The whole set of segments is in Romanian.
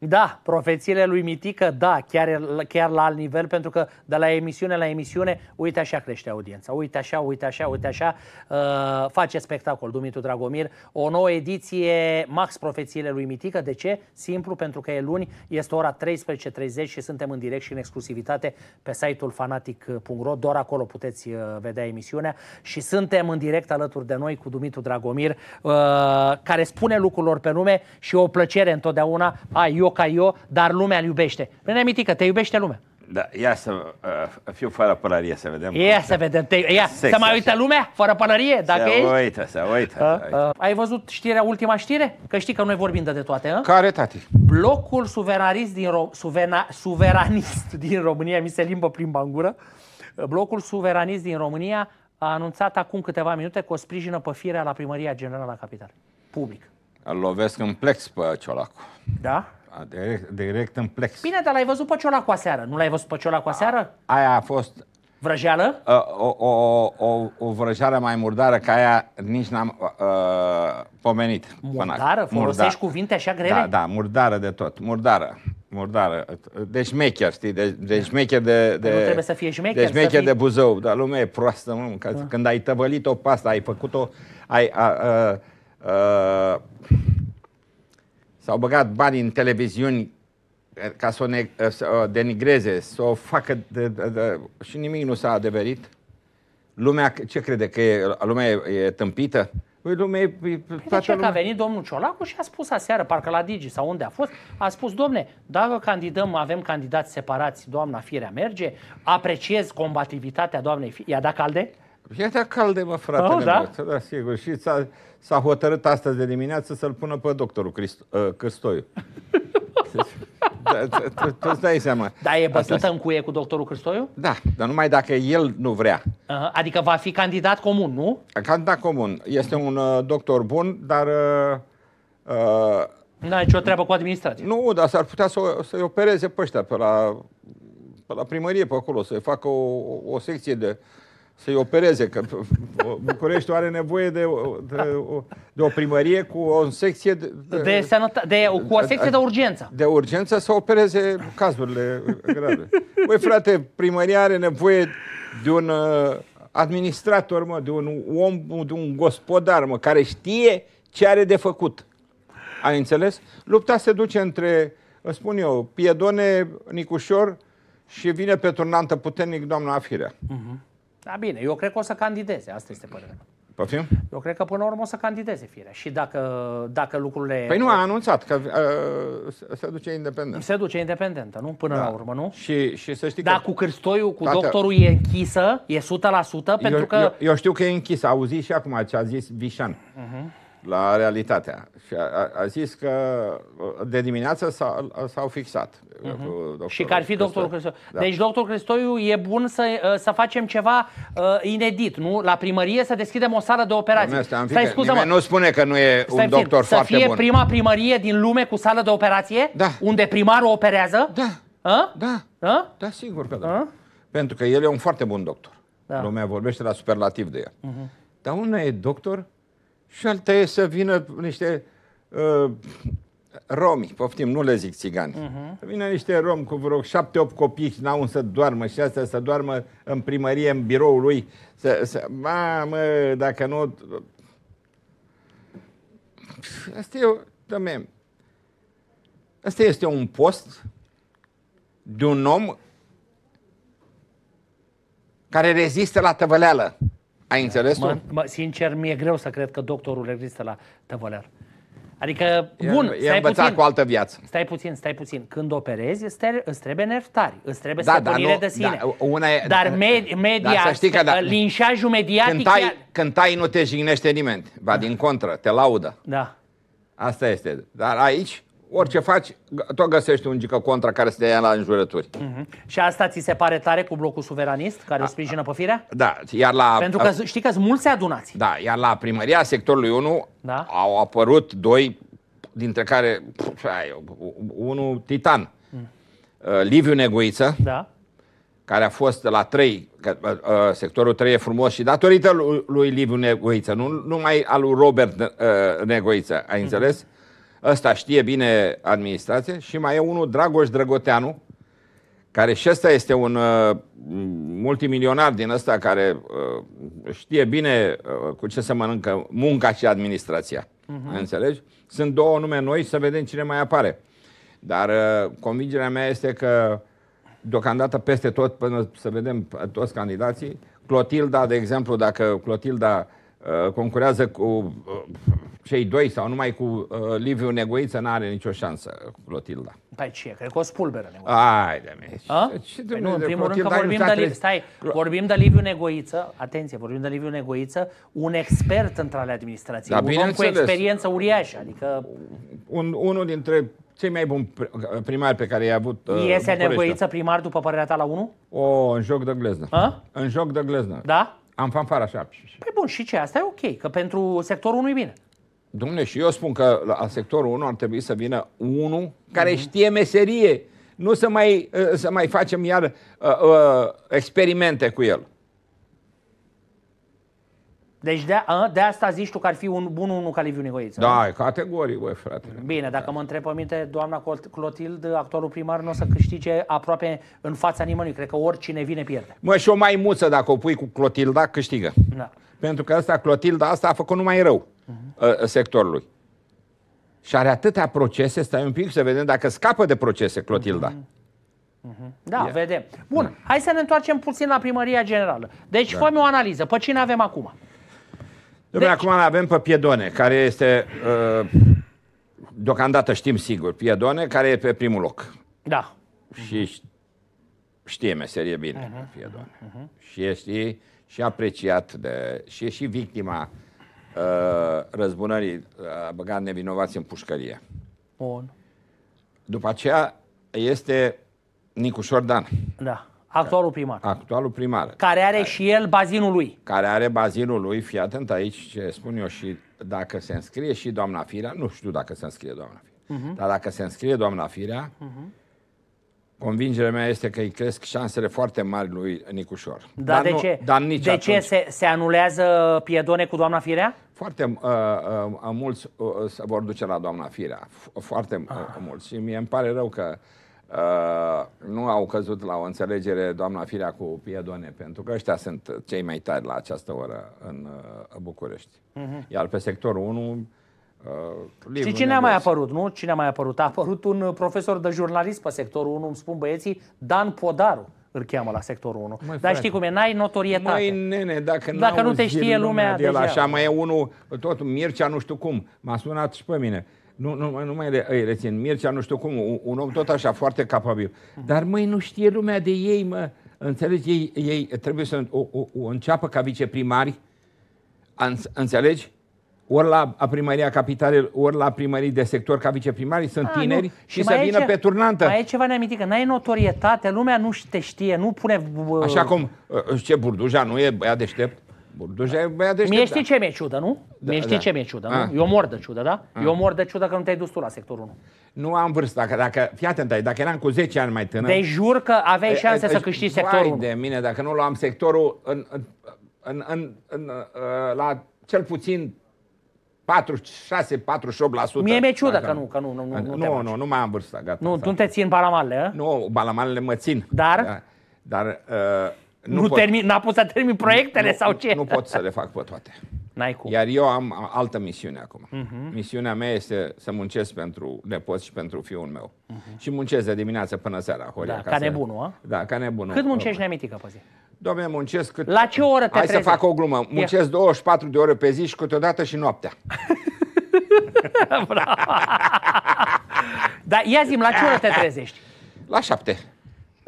Da, profețiile lui Mitică, da, chiar, chiar la alt nivel, pentru că de la emisiune la emisiune, uite așa crește audiența, uite așa, uite așa, uite așa, uh, face spectacol Dumitru Dragomir, o nouă ediție Max Profețiile lui Mitică, de ce? Simplu, pentru că e luni, este ora 13.30 și suntem în direct și în exclusivitate pe site-ul fanatic.ro, doar acolo puteți uh, vedea emisiunea și suntem în direct alături de noi cu Dumitru Dragomir, uh, care spune lucrurilor pe nume și o plăcere întotdeauna, a, eu eu ca eu, dar lumea îl iubește. Bine, mitică, te iubește lumea. Da, ia să uh, fiu fără pălărie să vedem. Ia să vedem. Te, ia, sex, să mai uită așa. lumea fără pălărie? Dacă se ești? uită, se uită. se uită. ai văzut știrea, ultima știre? Că știi că noi vorbim de, de toate, uh? Care, tati? Blocul suveranist din, Ro- suvena- suveranist din România, mi se limbă prin bangură, blocul suveranist din România a anunțat acum câteva minute că o sprijină pe firea la Primăria Generală a Capitalei. Public. Îl lovesc în plex pe Ciolacu. Da? direct, direct în plex. Bine, dar l-ai văzut pe cu aseară. Nu l-ai văzut pe cu aseară? A, aia a fost... Vrăjeală? Ă, o, o, o, o vrăjeală mai murdară, ca aia nici n-am uh, pomenit. Murdară? Murda. Folosești cuvinte așa grele? Da, da, murdară de tot. Murdară murdară. Deci șmecher, știi? Deci, de șmecher de, păi de... Nu trebuie să fie șmecher. Deci șmecher fi... de Buzău. Dar lumea e proastă, mă. Ah. Când da. ai tăvălit-o pasta, ai făcut-o... Ai... A, a, a, S-au băgat bani în televiziuni eh, ca să o, ne, eh, să o eh, denigreze, să o facă de, de, de, și nimic nu s-a adeverit. Lumea, ce crede, că e, lumea e, e tâmpită? Păi lumea, e, păi de ce, lumea... că a venit domnul Ciolacu și a spus aseară, parcă la Digi sau unde a fost, a spus, domne, dacă candidăm, avem candidați separați, doamna Firea merge, apreciez combativitatea doamnei Firea. Ia da calde? Ia da calde, mă, fratele Oh, da? meu. da, sigur. Și s-a hotărât astăzi de dimineață să-l pună pe doctorul uh, Cristoiu. Ă, da, da, da, tu îți dai seama. Da, e bătută în cuie cu doctorul Cristoiu? Da, dar numai dacă el nu vrea. Adică va fi candidat comun, nu? Candidat comun. Este un ă, doctor bun, dar... Ă, nu are nicio treabă cu administrație. Nu, dar s-ar putea să, i opereze pe ăștia, pe la, primărie, pe acolo, să-i facă o, o secție de să-i opereze, că București are nevoie de, de, de o primărie cu o secție de, de, de, sănătă, de cu o secție de urgență. De urgență să opereze cazurile grave. Băi, frate, primăria are nevoie de un uh, administrator, mă, de un om, de un gospodar, mă, care știe ce are de făcut. Ai înțeles? Lupta se duce între, spun eu, Piedone Nicușor și vine pe turnantă puternic doamna Afirea. Uh-huh. Da, bine, eu cred că o să candideze, asta este părerea mea. Poftim? Eu cred că până la urmă o să candideze firea. Și dacă, dacă lucrurile... Păi nu, a anunțat că uh, se duce independent. Se duce independentă, nu? Până da. la urmă, nu? Și, și să știi Da, că... cu Cristoiu, cu Tată, doctorul e închisă, e 100% pentru eu, că... Eu, eu știu că e închisă, auzi și acum ce a zis Vișan. Uh-huh la realitatea. Și a, a zis că de dimineață s-au fixat. Uh-huh. Cu și că ar fi doctorul Cristoiu. Da. Deci doctorul Cristoiu e bun să, să facem ceva uh, inedit, nu? La primărie să deschidem o sală de operații. Domnule, stai, stai scuză mă. nu spune că nu e stai un doctor fin, foarte să fie bun. prima primărie din lume cu sală de operație? Da. Unde primarul operează? Da. A? Da. A? Da, sigur că da. A? Pentru că el e un foarte bun doctor. Da. Lumea vorbește la superlativ de el. Uh-huh. Dar unul e doctor și alta e să vină niște uh, romi, poftim, nu le zic țigani. Uh-huh. vină niște romi cu vreo șapte, opt copii și n-au să doarmă și astea să doarmă în primărie, în biroul lui. Să, să, mamă, dacă nu... Asta e, dă Asta este un post de un om care rezistă la tăvăleală. Ai înțeles mă, mă, Sincer, mi-e greu să cred că doctorul există la Tăvăler. Adică, e, bun, e stai puțin, cu altă viață. Stai puțin, stai puțin. Când operezi, stai, îți trebuie nerftari, îți trebuie da, da, nu, de sine. Da, una e, dar da, med, media, da, să știi că, da, uh, linșajul mediatic... Când tai, e... când tai, nu te jignește nimeni. Ba, din contră, te laudă. Da. Asta este. Dar aici, Orice faci, tot găsești un gică contra care să te ia la înjurături. Uh-huh. Și asta ți se pare tare cu blocul suveranist, care a, îl sprijină pe firea? Da, iar la... Pentru că știi că sunt mulți adunați. Da, iar la primăria sectorului 1 da? au apărut doi, dintre care pf, unul titan. Uh-huh. Liviu Negoiță, da. care a fost la 3, că, uh, uh sectorul 3 e frumos și datorită lui, lui Liviu Negoiță, nu numai al lui Robert uh, Negoiță, ai mm-hmm. înțeles? Ăsta știe bine administrația și mai e unul, Dragoș Drăgoteanu, care și ăsta este un uh, multimilionar din ăsta care uh, știe bine uh, cu ce se mănâncă munca și administrația. Uh-huh. Înțelegi? Sunt două nume noi, să vedem cine mai apare. Dar uh, convingerea mea este că deocamdată peste tot, până să vedem toți candidații, Clotilda, de exemplu, dacă Clotilda Uh, concurează cu uh, cei doi sau numai cu uh, Liviu Negoiță, n-are nicio șansă Clotilda. Păi ce? Cred că o spulberă Negoiță. Ai de păi Nu, în primul rând că vorbim de, Liviu, stai, vorbim de Liviu Negoiță, atenție, vorbim de Liviu Negoiță, un expert într ale administrației, da, un om cu experiență uriașă. Adică... Un, unul dintre cei mai buni primari pe care i-a avut uh, Este Negoiță primar, după părerea ta, la 1? O, în joc de gleznă. A? În joc de gleznă. Da? Am fanfara așa. Păi bun, și ce? Asta e ok, că pentru sectorul 1 e bine. Dumne, și eu spun că la sectorul 1 ar trebui să vină unul care mm-hmm. știe meserie. Nu să mai, să mai facem iar uh, uh, experimente cu el. Deci de, a, de asta zici tu că ar fi un bun unul ca Liviu Nicoiță. Da, e categoric, băi, frate. Bine, dacă da. mă întreb pe minte, doamna Clotild, actualul primar, nu o să câștige aproape în fața nimănui. Cred că oricine vine pierde. Mă, și o muță dacă o pui cu Clotilda, câștigă. Da. Pentru că asta, Clotilda, asta a făcut numai rău uh-huh. sectorului. Și are atâtea procese, stai un pic să vedem dacă scapă de procese Clotilda. Uh-huh. Da, yeah. vedem. Bun, da. hai să ne întoarcem puțin la primăria generală. Deci, da. fă o analiză. Pe cine avem acum? Dom'le, deci... acum avem pe Piedone, care este, uh, deocamdată știm sigur, Piedone, care e pe primul loc. Da. Și știe meserie bine uh-huh. Piedone. Uh-huh. Și e și, apreciat de... Și e și victima uh, răzbunării, uh, a băgat nevinovați în pușcărie. Bun. După aceea este Nicu Dan. Da. Actualul primar. Actualul primar. Care are care, și el bazinul lui. Care are bazinul lui, fii atent aici ce spun eu și dacă se înscrie și doamna Firea, nu știu dacă se înscrie doamna Firea, uh-huh. dar dacă se înscrie doamna Firea, uh-huh. convingerea mea este că îi cresc șansele foarte mari lui Nicușor. Da, dar de nu, ce? Dar nici de atunci. ce se, se anulează piedone cu doamna Firea? Foarte uh, uh, mulți uh, uh se vor duce la doamna Firea, foarte uh, ah. mulți. Și mie îmi pare rău că uh, Uh, nu au căzut la o înțelegere doamna Firea cu Piedone, pentru că ăștia sunt cei mai tari la această oră în uh, București. Uh-huh. Iar pe sectorul 1... Uh, și cine a mai apărut, nu? Cine a mai apărut? A apărut un uh, profesor de jurnalist pe sectorul 1, îmi spun băieții, Dan Podaru îl cheamă la sectorul 1. Măi, Dar frate, știi cum e, n-ai notorietate. Măi, nene, dacă, dacă nu te știe lumea, lumea de el așa, mai e unul, tot Mircea nu știu cum, m-a sunat și pe mine. Uh, nu, nu, nu mai re, rețin. Mircea, nu știu cum, un, un om tot așa foarte capabil. Dar, măi, nu știe lumea de ei, mă. Înțelegi? Ei, ei trebuie să o, o, o înceapă ca viceprimari. Înțelegi? ori la primăria capitale, ori la primării de sector ca viceprimari sunt A, tineri nu. și, și să vină ce, pe turnantă. Mai e ceva neamitică. n-ai notorietate, lumea nu te știe, nu pune... Uh... Așa cum, uh, uh, ce Burduja nu e băiat deștept? Bun, deci ai băiat Mie știi da. ce mi-e ciudă, nu? Da, Mie știi da. ce mi-e ciudă, nu? A. Ah. Eu mor de ciudă, da? A. Ah. Eu mor de ciudă că nu te-ai dus tu la sectorul 1. Nu am vârstă. Dacă, dacă, fii atent, dacă eram cu 10 ani mai tânăr... Deci jur că aveai șanse să deci, câștigi sectorul 1. de mine, dacă nu luam sectorul în, în, în, în, în, uh, la cel puțin 46-48%. Mie mi-e ciudă că nu, că nu, nu, nu, nu, nu, nu, nu mai am vârsta, gata. Nu, tu te țin balamalele, ă? Nu, balamalele mă țin. Dar? Da. Dar uh, nu, nu termin, n-a putut să termin proiectele nu, sau ce? Nu pot să le fac pe toate. N-ai cum. Iar eu am altă misiune acum. Uh-huh. Misiunea mea este să muncesc pentru nepoți și pentru fiul meu. Uh-huh. Și muncesc de dimineață până seara. Horia, da, ca, ca nebunul, a? Da, ca nebunul. Cât muncești neamitică pe zi? Doamne, muncesc cât... La ce oră te Hai trezi? să fac o glumă. Muncesc e... 24 de ore pe zi și câteodată și noaptea. Bravo! Dar ia zi la ce oră te trezești? La șapte.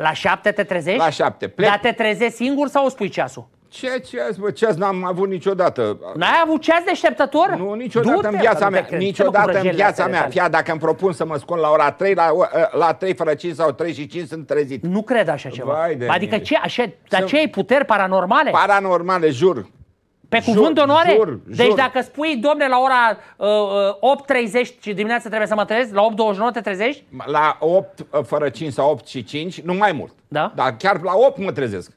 La șapte te trezești? La șapte. Plec. Dar te trezești singur sau o spui ceasul? Ce ceas, bă, ceas n-am avut niciodată. N-ai avut ceas deșteptător? Nu, niciodată în viața mea, niciodată în viața mea. Fia, dacă îmi propun să mă scol la ora 3, la, ă, la 3 fără 5 sau 3 și 5 sunt trezit. Nu cred așa ceva. Vai de adică ce, așa, dar ce ai puteri paranormale? Paranormale, jur. Pe cuvânt de onoare? Jur, deci jur. Deci dacă spui, domne, la ora uh, 8.30 uh, și dimineața trebuie să mă trezesc, la 8.29 te trezești? La 8 uh, fără 5 sau 8 și 5, nu mai mult. Da? Dar chiar la 8 mă trezesc.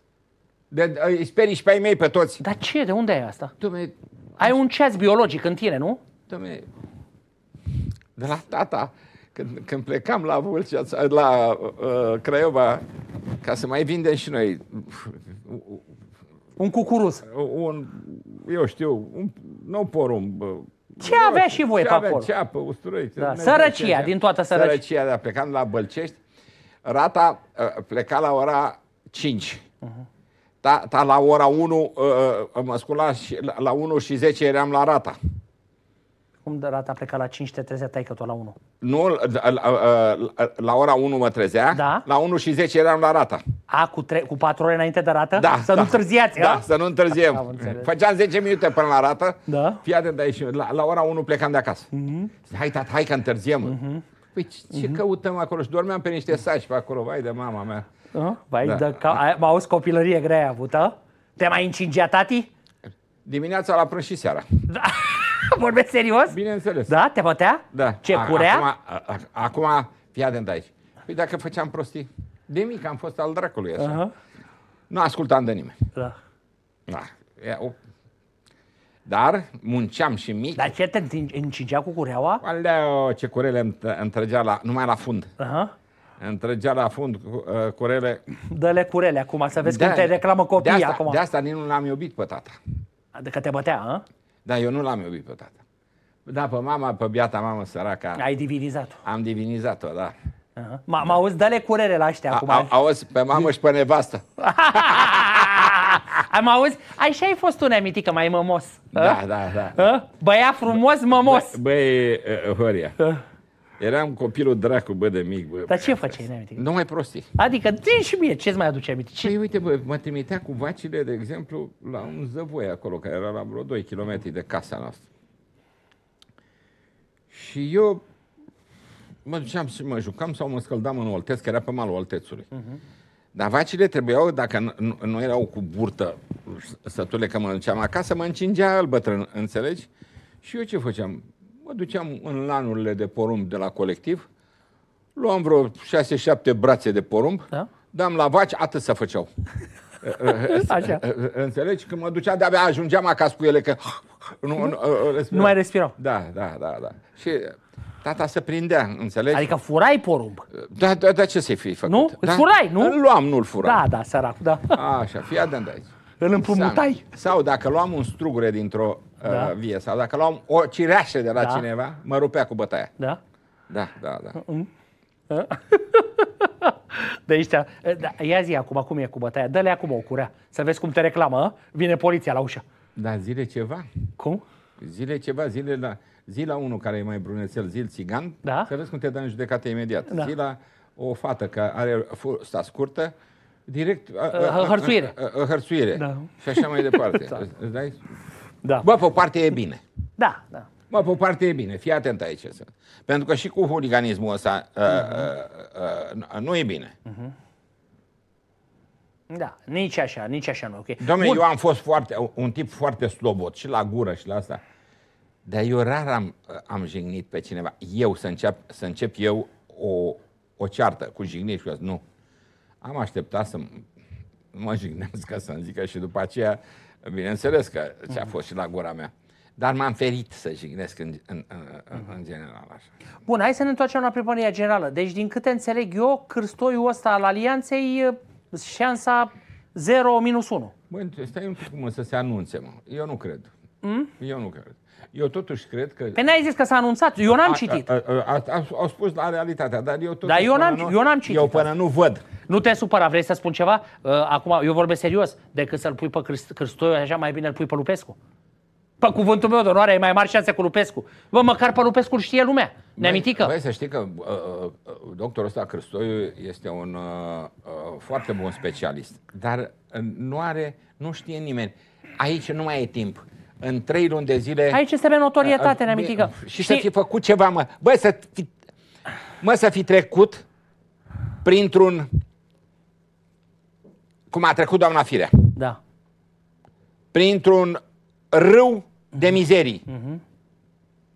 De, îi sperii și pe ai mei pe toți. Dar ce? De unde ai asta? Dom'le, ai un ceas biologic în tine, nu? Dom'le, de la tata, când, când plecam la Vulcea, la uh, Craiova, ca să mai vindem și noi un cucuruz. Un, eu știu, un, nou porumb. Ce roșu, avea și voi ce pe avea, acolo? Ceapă, usturoi. Da. Sărăcia, din toată sărăcia. Sărăcia, da, dar plecam la Bălcești. Rata uh, pleca la ora 5. Uh-huh. Da, da, la ora 1, uh, ă, ă, mă scula, la, la 1 și 10 eram la rata. Cum de rata pleca la 5, te trezea tai că tot la 1? Nu, la, la, la, la ora 1 mă trezea, da? la 1 și 10 eram la rata. A, cu, tre- cu patru ore înainte de rată? Da. Să da. nu întârziați, Da, a? să nu întârziem. Făceam 10 minute până la rată. Da. Fii atent aici. La, la ora 1 plecam de acasă. Mm-hmm. Hai, tată, hai că întârziem. Mm-hmm. Păi ce, ce mm-hmm. căutăm acolo? Și dormeam pe niște saci pe acolo. Vai de mama mea. Uh, vai, da. de ca... Mă auzi, copilărie grea ai avută. Te mai încingea tati? Dimineața la prânz și seara. Da. Vorbesc serios? Bineînțeles. Da? Te bătea? Da. Ce, curea? Acum, a, acum fii atent aici. Păi dacă făceam prostii, de mic am fost al dracului așa. Uh-huh. Nu ascultam de nimeni. Da. da. E, o... Dar munceam și mic. Dar ce te încingea cu cureaua? Alea, ce curele îmi, trăgea la, numai la fund. Uh-huh. Îmi trăgea la fund uh, curele. Dă-le curele acum, să vezi de, da, cum te reclamă copiii de asta, acum. De asta nici nu l-am iubit pe tata. Adică te bătea, hă? Da, eu nu l-am iubit pe tata. Da, pe mama, pe biata mamă săraca. Ai divinizat-o. Am divinizat-o, da. Uh-huh. auzi, dă-le curere la ăștia acum. A, auzi, pe mamă și pe nevastă. Am auzit? Așa ai fost tu, neamitică, mai mămos. Da, a? Ă? da, da. A? Ă? Băia frumos, mămos. Băi, bă, ă, Horia, a? eram copilul dracu, bă, de mic. Bă. Dar ce făceai, neamitică? Nu mai prostii. Adică, zi și mie, ce-ți mai aduce aminte? Ce... Păi, uite, bă, mă trimitea cu vacile, de exemplu, la un zăvoi acolo, care era la vreo 2 km de casa noastră. Și eu Mă duceam și mă jucam sau mă scăldam în Olteț, că era pe malul Oltețului. Uh-huh. Dar vacile trebuiau, dacă nu, nu erau cu burtă sătule că mă duceam acasă, mă încingea el bătrân, înțelegi? Și eu ce făceam? Mă duceam în lanurile de porumb de la colectiv, luam vreo 6-7 brațe de porumb, da? dam la vaci, atât să făceau. Așa. Înțelegi? Când mă duceam, de-abia ajungeam acasă cu ele, că nu, nu, nu, nu mai respirau. Da, da, da, da. Și Tata se prindea, înțelegi? Adică furai porumb. Da, da, da ce să-i fi făcut? Nu? Da? Îl furai, nu? Îl luam, nu-l furai. Da, da, sărac, da. Așa, fii atent aici. Îl împrumutai? Sau, sau dacă luam un strugure dintr-o uh, da. uh, vie, sau dacă luam o cireașă de la da. cineva, mă rupea cu bătaia. Da? Da, da, da. Mm-mm. Ă? De aici, ă, da, ia zi acum, cum e cu bătaia? Dă-le acum o curea, să vezi cum te reclamă. Ă? Vine poliția la ușă. Da, zile ceva. Cum? Zile ceva, zile la... Da Zi la unul care e mai brunețel, zil țigan, da? vezi cum te dă în judecată imediat. Da. Zi la o fată care are fusta scurtă, direct... Uh, hărțuire. Hărțuire. Da. Și așa mai departe. da. Da. Bă, pe o parte e bine. Da, da. Mă, pe o parte e bine, fii atent aici. Pentru că și cu huliganismul ăsta uh, uh, uh, nu e bine. Uh-huh. Da, nici așa, nici așa nu. Okay. Domnule, eu am fost foarte, un tip foarte slobot și la gură și la asta. Dar eu rar am, am jignit pe cineva. Eu, să încep, să încep eu o, o ceartă cu jignit și cu Nu. Am așteptat să mă jignesc, ca să-mi zică, și după aceea, bineînțeles că ce a mhm. fost și la gura mea. Dar m-am ferit să jignesc în, în, în, în mhm. general așa. Bun, hai să ne întoarcem la primăria generală. Deci, din câte înțeleg eu, cârstoiul ăsta al alianței, eh, șansa 0 minus 1. Băi, stai un pic cum să se anunțe, mă. Eu nu cred. Mm? Eu nu cred. Eu totuși cred că... Păi n-ai zis că s-a anunțat. Eu n-am citit. A, a, a, au spus la realitatea, dar eu totuși... Dar eu n-am, nu, eu n-am citit. Eu până da. nu văd. Nu te supăra, vrei să spun ceva? Uh, acum, eu vorbesc serios. Decât să-l pui pe Cristoiu, așa mai bine îl pui pe Lupescu. Pe cuvântul meu de onoare, e mai mare șanse cu Lupescu. Bă, măcar pe Lupescu știe lumea. Ne amintică? Vrei să știi că uh, uh, doctorul ăsta Cristoiu este un uh, uh, foarte bun specialist. Dar uh, nu are, nu știe nimeni. Aici nu mai e timp în trei luni de zile... Aici este notorietate, ă, ne neamitică. Și Știi... să fi făcut ceva, mă. Bă, să fi, mă, să fi trecut printr-un... Cum a trecut doamna Firea. Da. Printr-un râu de mhm. mizerii. Mm-hmm.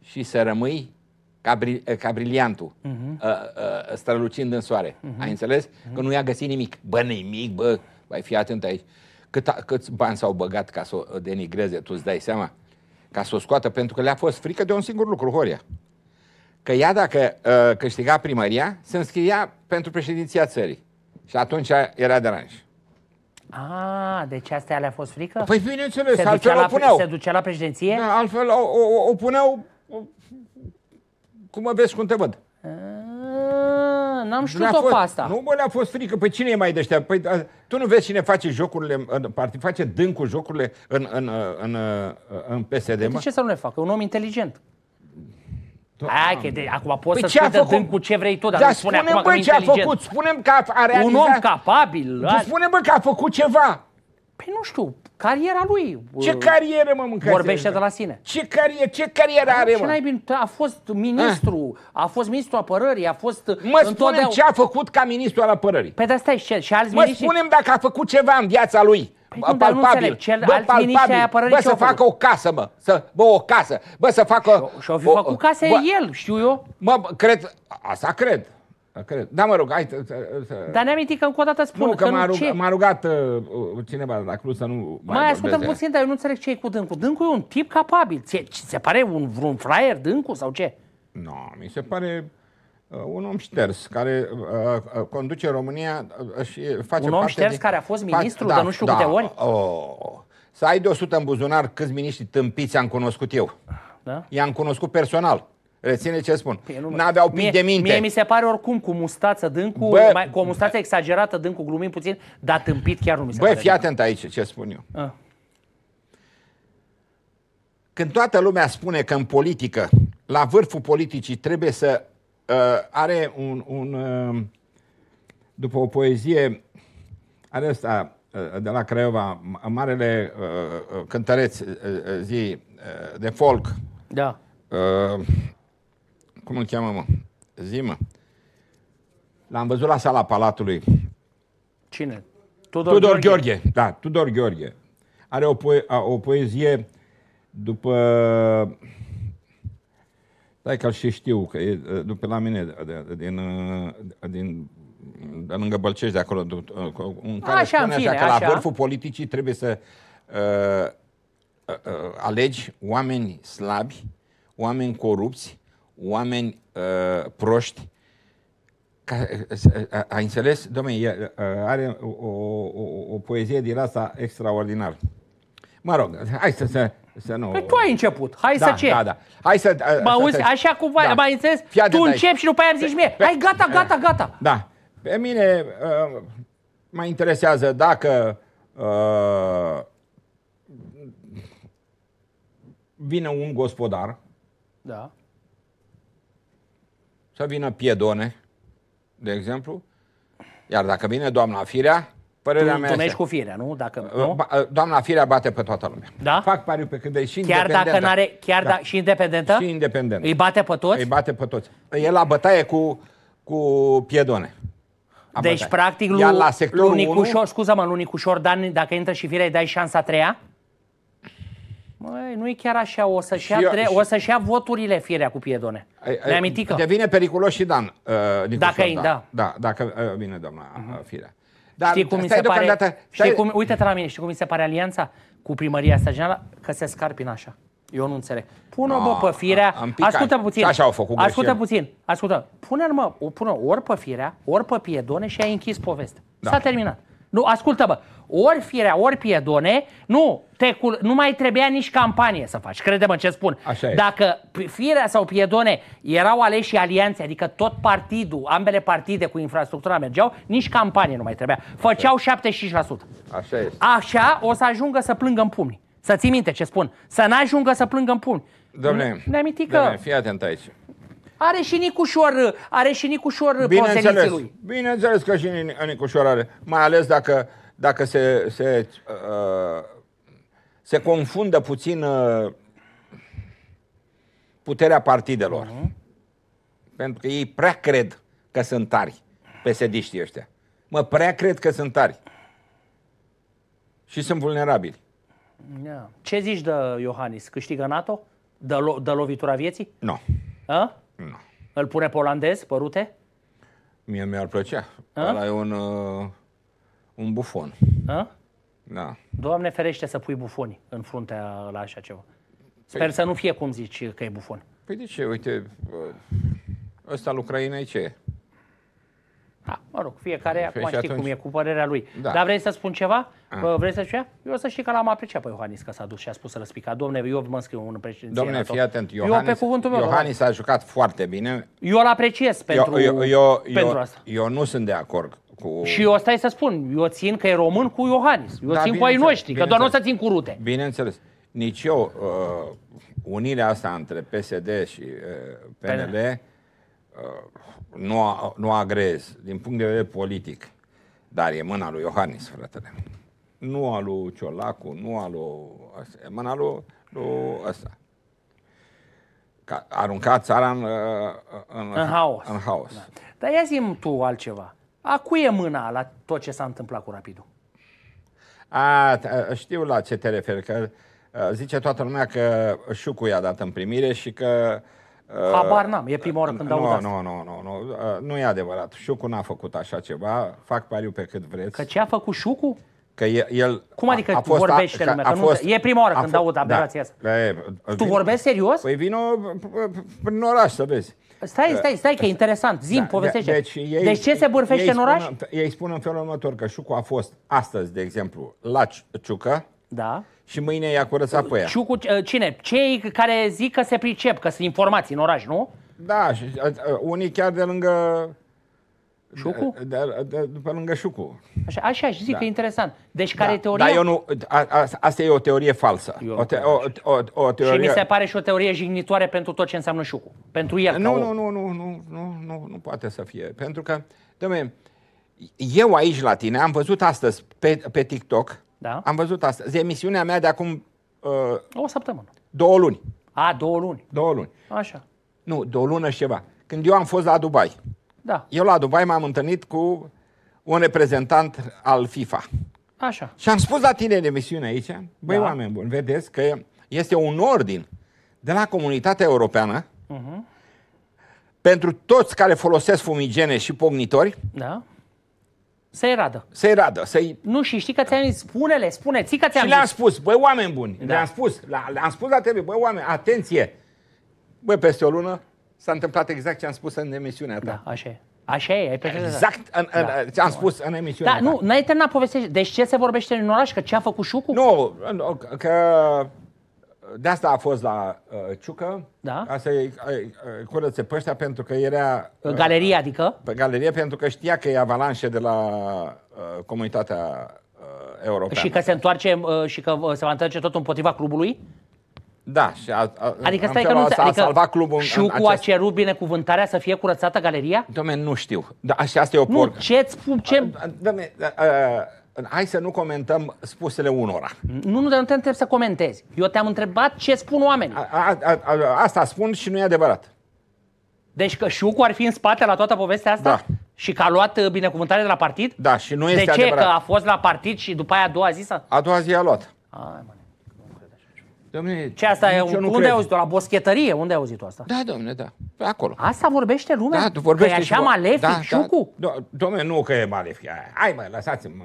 Și să rămâi ca, bri, ca briliantul, mm -hmm. Ă, a, ă, a, strălucind în soare. Mm -hmm. Ai înțeles? Mm -hmm. Că nu i-a găsit nimic. Bă, nimic, bă, vai fi atent aici. Cât, câți bani s-au băgat ca să o denigreze, tu îți dai seama? Ca să o scoată, pentru că le-a fost frică de un singur lucru, Horia. Că ea, dacă uh, câștiga primăria, se înscria pentru președinția țării. Și atunci era deranj. Ah, deci astea le-a fost frică? Păi bineînțeles, se altfel la, o puneau. Se ducea la președinție? Da, altfel o, o, o puneau... O, cum mă vezi, cum te văd. A. Ah n-am știut-o pe asta. Nu, bă, le-a fost frică. Păi cine e mai deștept? Păi, tu nu vezi cine face jocurile, în, partii, face dâncul jocurile în, în, în, în, PSD, păi De ce să nu le facă? Un om inteligent. Hai că de, acum poți păi să spui făcut? cu ce vrei tu, dar, da, nu spune, spune acum bă, că ce a făcut, spunem că a realizat. Un om capabil. Tu spune bă că a făcut ceva. Păi nu știu, cariera lui. Ce uh, carieră, mă, mâncați? Vorbește de la sine. Ce carieră, ce carieră are, ce mă? a fost ministru, a, a fost ministru apărării, a fost... Mă întotdeauna... spune ce a făcut ca ministru al apărării. Păi de și, și alți Mă miniștri... spunem dacă a făcut ceva în viața lui. Păi palpabil. Nu Cel, bă, palpabil. Bă, să facă o casă, mă. Să, bă, o casă. Bă, să facă... Și-o fi făcut casă el, știu eu. Mă, cred... Asta cred. Cred. Da, mă rog, hai să... Dar ne-am că încă o dată spun nu, că, că m-a, rug, ce... m-a rugat uh, cineva la Cluj să nu... Mai, mai ascultăm puțin, dar eu nu înțeleg ce e cu Dâncu. Dâncu e un tip capabil. Ți se pare un, vreun fraier Dâncu sau ce? Nu, no, mi se pare uh, un om șters care uh, uh conduce România uh, și face Un om parte șters din... care a fost ministru fac... da, de nu știu da, câte ori? Oh. Să ai de 100 în buzunar câți miniștri tâmpiți am cunoscut eu. Da? I-am cunoscut personal. Reține ce spun. Păi N-aveau pic mie, de minte. Mie mi se pare oricum cu mustață dâncu, Bă, mai, cu o mustață exagerată dâncu, glumim puțin, dar tâmpit chiar nu mi se Bă, pare. Băi, fii atent aici ce spun eu. A. Ah. Când toată lumea spune că în politică, la vârful politicii trebuie să uh, are un, un uh, după o poezie, are asta uh, de la Craiova, marele uh, uh cântăreț uh, uh, zi uh, de folk. Da. Uh, cum îl cheamă, mă? Zimă. L-am văzut la sala Palatului. Cine? Tudor, Tudor Gheorghe. Gheorghe. Da, Tudor Gheorghe. Are o, a, o poezie după... Stai că și știu, că e după la mine, din, din de lângă Bălcești, de acolo, uh, în care așa, spune fine, așa, că așa. la vârful politicii trebuie să uh, uh, uh, alegi oameni slabi, oameni corupți, oameni uh, proști ca, a, uh, uh, uh, a înțeles, domnule, are o, o, o poezie din asta extraordinar. Mă rog, hai să, să, să nu... Păi tu ai început, hai da, să ce? Da, da, Hai să... Uh, mă auzi, să, așa cumva, da. mai înțeles? Fiat tu începi și după aia îmi zici mie, pe, hai gata, gata, gata. Da, pe mine uh, mă interesează dacă uh, vine un gospodar da să vină Piedone, de exemplu, iar dacă vine doamna Firea, părerea tu, mea tu este, cu Firea, nu? Dacă, nu? Ă, doamna Firea bate pe toată lumea. Da? Fac pariu pe când e și chiar Dacă are chiar dacă da. și independentă? Și independentă. Îi bate pe toți? Îi bate pe toți. El la bătaie cu, cu Piedone. A deci, bătaie. practic, lui, la sectorul lui Nicușor, mă, lui Nicușor Dan, dacă intră și Firea, îi dai șansa a treia? Măi, nu-i chiar așa, o să-și ia, tre- și... să ia voturile firea cu Piedone. Ne-am Devine periculos și Dan. Uh, Nicușor, dacă da, da. da. Dacă uh, vine doamna uh-huh. firea. Dar știi cum mi se pare, stai... știi cum, uite-te la mine, știi cum mi se pare alianța cu primăria generală? Că se scarpin așa. Eu nu înțeleg. Pune-o, no, bă, ah, pe firea. Ascultă puțin. Așa au făcut Ascultă puțin. Ascultă. Pune-l, mă, o pune ori pe firea, ori pe piedone și ai închis povestea. Da. S-a terminat. Nu, ascultă, bă ori firea, ori piedone, nu, te cul- nu mai trebuia nici campanie să faci. Crede-mă ce spun. Așa Dacă firea sau piedone erau aleși alianțe, adică tot partidul, ambele partide cu infrastructura mergeau, nici campanie nu mai trebuia. Făceau Așa. 75%. Așa este. Așa o să ajungă să plângă în pumni. Să ții minte ce spun. Să n-ajungă să plângă în pumni. Domnule, domnule, fii atent aici. Are și Nicușor, are și Nicușor Bineînțeles, lui. bineînțeles că și Nicușor are, mai ales dacă dacă se, se, uh, se confundă puțin uh, puterea partidelor. Uh-huh. Pentru că ei prea cred că sunt tari, pesediștii ăștia. Mă, prea cred că sunt tari. Și sunt vulnerabili. Yeah. Da. Ce zici de Iohannis? Câștigă NATO? Dă, lo- dă lovitura vieții? Nu. No. Nu. No. Îl pune pe olandez, părute? Mie mi-ar plăcea. Ăla e un... Uh un bufon. A? Da. Doamne ferește să pui bufoni în fruntea la așa ceva. Sper păi... să nu fie cum zici că e bufon. Păi de ce? Uite, ăsta al Ucrainei ce e? Da, mă rog, fiecare păi acum știe atunci... cum e, cu părerea lui. Da. Dar vrei să spun ceva? A. Vrei să spui? Eu să știi că l-am apreciat pe Iohannis că s-a dus și a spus să răspica. Domne, eu mă scriu un președinte. Domne, fii atent, Iohannis, eu pe cuvântul meu, Iohannis a jucat foarte bine. Eu îl apreciez pentru, eu, eu, eu, pentru eu, asta. Eu nu sunt de acord cu... Și eu stai să spun, eu țin că e român cu Iohannis, eu da, țin cu ai noștri, că doar nu o să țin cu rute. Bineînțeles. Nici eu, uh, unirea asta între PSD și uh, PNL, PNL. Uh, nu, nu agrez din punct de vedere politic, dar e mâna lui Iohannis, fratele. Nu a lui Ciolacu, nu a lui... e mâna lui, lui ăsta. Ca, arunca țara în, uh, în, în haos. În haos. Da. Dar ia zi tu altceva a cui e mâna la tot ce s-a întâmplat cu Rapidul? A, știu la ce te referi, că zice toată lumea că Șucu i-a dat în primire și că Habar n-am, e prima oară când aud Nu, nu, nu, nu, nu e adevărat. Șucu n-a făcut așa ceva, fac pariu pe cât vreți. Că ce a făcut Șucu? Că el, Cum adică a fost, vorbește a, lumea? A fost, nu, e prima oară când aud da. aberația da, asta. E, tu vorbești serios? Păi vino prin oraș să vezi. Stai, stai, stai, că e interesant. Zim, da, povestește. Deci, ei, deci ce se burfește în oraș? Spun, ei spun în felul următor că Șucu a fost astăzi, de exemplu, la Ciucă. Da. Și mâine i-a curățat pe ea. Ciucu, cine? Cei care zic că se pricep, că sunt informații în oraș, nu? Da, și uh, unii chiar de lângă Șucu? Da, da, da, după lângă Șucu. Așa, așa zic da. că e interesant. Deci da. care da. e teoria? Da, eu nu, a, a, asta e o teorie falsă. o, te, o, o, o teorie... Și mi se pare și o teorie jignitoare pentru tot ce înseamnă Șucu. Pentru el. Nu, nu, nu, nu, nu, nu, nu, nu poate să fie. Pentru că, domne, eu aici la tine am văzut astăzi pe, pe TikTok, da? am văzut astăzi emisiunea mea de acum... Uh, o săptămână. Două luni. A, două luni. Două luni. Așa. Nu, două lună și ceva. Când eu am fost la Dubai, da. Eu la Dubai m-am întâlnit cu un reprezentant al FIFA. Așa. Și am spus la tine în emisiune aici, băi da. oameni buni, vedeți că este un ordin de la comunitatea europeană uh-huh. pentru toți care folosesc fumigene și pognitori. Da. Să-i radă. Să-i radă. Să-i... Nu, și știi că ți-am zis, spune-le, spune, ți că ți-am Și le-am spus, băi oameni buni, da. le-am spus, le-am spus la TV, băi oameni, atenție, băi, peste o lună S-a întâmplat exact ce am spus în emisiunea ta. Da, așa e. Așa e, ai da. Exact în, în, da. ce am spus în emisiunea Da, ta. nu, n-ai terminat povestea. Deci ce se vorbește în oraș? Că ce a făcut Șucu? Nu, nu, că de asta a fost la uh, Ciucă. Da. Ca să curățe pe ăștia pentru că era... Uh, galerie, adică? Pe galerie pentru că știa că e avalanșe de la uh, comunitatea uh, europeană. Și că se întoarce uh, și că uh, se va întoarce tot împotriva clubului? Da, și a, a, adică stai că nu s-a adică salvat clubul cu acest... a cerut binecuvântarea să fie curățată galeria? Dom'le, nu știu. Da, și asta e o nu, porcă. Ce, ce... Dom'le, hai să nu comentăm spusele unora. Nu, nu, dar nu te întreb să comentezi. Eu te-am întrebat ce spun oamenii. A, a, a, a, asta spun și nu e adevărat. Deci că Șucu ar fi în spate la toată povestea asta? Da. Și că a luat uh, binecuvântare de la partid? Da, și nu este De ce? Adevărat. Că a fost la partid și după aia a doua zi? Să... A doua zi a luat. Ai, mă. Domne, ce asta e? Unde cred. ai auzit-o? La boschetărie? Unde ai auzit-o asta? Da, domne, da. Acolo. Asta vorbește lumea? Da, vorbește că e așa malefic, da, da. ciucu? Da, domne, nu că e malefic. Hai mă, lăsați-mă.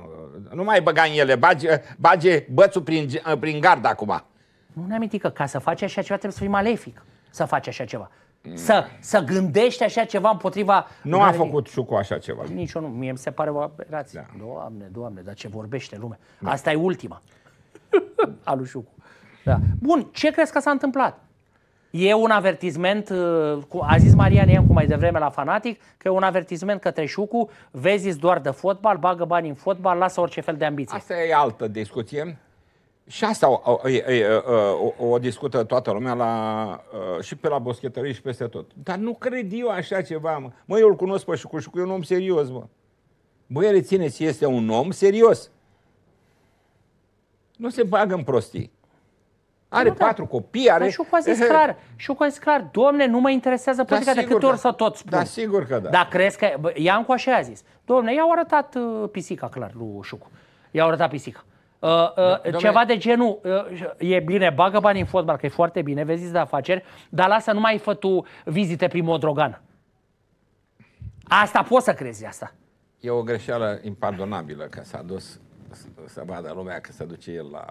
Nu mai băga în ele. Bage, bage bățul prin, prin gard acum. Nu ne aminti că ca să faci așa ceva trebuie să fii malefic. Să faci așa ceva. Să, să gândești așa ceva împotriva... Nu a făcut Ciucu așa ceva. Nici nu. Mie mi se pare o aberație. Da. Doamne, doamne, dar ce vorbește lumea. Da. Asta e ultima. Alu Șucu. Da. Bun, ce crezi că s-a întâmplat? E un avertisment, uh, a zis Maria Neam cu mai devreme la Fanatic, că e un avertisment către Șucu, vezi doar de fotbal, bagă bani în fotbal, lasă orice fel de ambiție. Asta e altă discuție. Și asta o, o, o, o discută toată lumea la, uh, și pe la boschetării și peste tot. Dar nu cred eu așa ceva. Mă, mă eu îl cunosc pe Șucu, Șucu e un om serios, mă. Băi, rețineți, este un om serios. Nu se bagă în prostii. Are nu, da, da. patru da. copii, are... Dar și cu zis clar, și cu zis clar, domne, nu mă interesează da, politica da, de câte ori să tot spun. Da, sigur că da. Dar crezi că... Iancu așa a zis. Domne, i-au arătat uh, pisica, clar, lui Șucu. I-au arătat pisica. Uh, uh, uh Dom'le... ceva de genul, uh, e bine, bagă bani în fotbal, că e foarte bine, vezi de afaceri, dar lasă, nu mai fă tu vizite prin Modrogan. Asta poți să crezi asta. E o greșeală impardonabilă că s-a dus să vadă lumea că se duce el la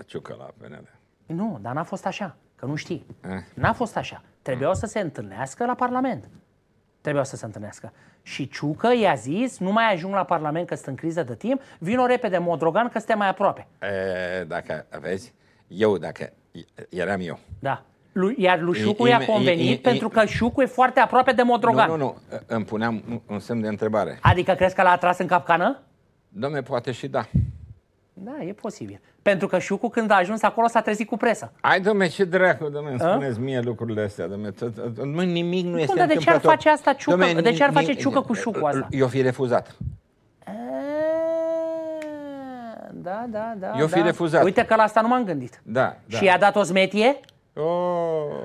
a ciucă la PNL. Nu, dar n-a fost așa, că nu știi. Eh. N-a fost așa. Trebuiau eh. să se întâlnească la Parlament. Trebuiau să se întâlnească. Și Ciucă i-a zis, nu mai ajung la Parlament că sunt în criză de timp, vino repede Modrogan că suntem mai aproape. E, dacă, vezi, eu dacă eram eu. Da. Iar lui Șucu i-a convenit I, I, pentru că Șucu e foarte aproape de Modrogan. Nu, nu, nu. Îmi puneam un semn de întrebare. Adică crezi că l-a atras în capcană? Domne, poate și da. Da, e posibil. Pentru că Șucu, când a ajuns acolo, s-a trezit cu presa. Hai, domne, ce dracu, domne, spuneți mie lucrurile astea, domne. Nu, nimic nu este de ce ar face asta Ciucă? de ce ar face Ciucă cu Șucu asta? Eu fi refuzat. Da, da, da. Eu fi da. refuzat. Uite că la asta nu m-am gândit. Da, da, Și i-a dat o zmetie? Oh,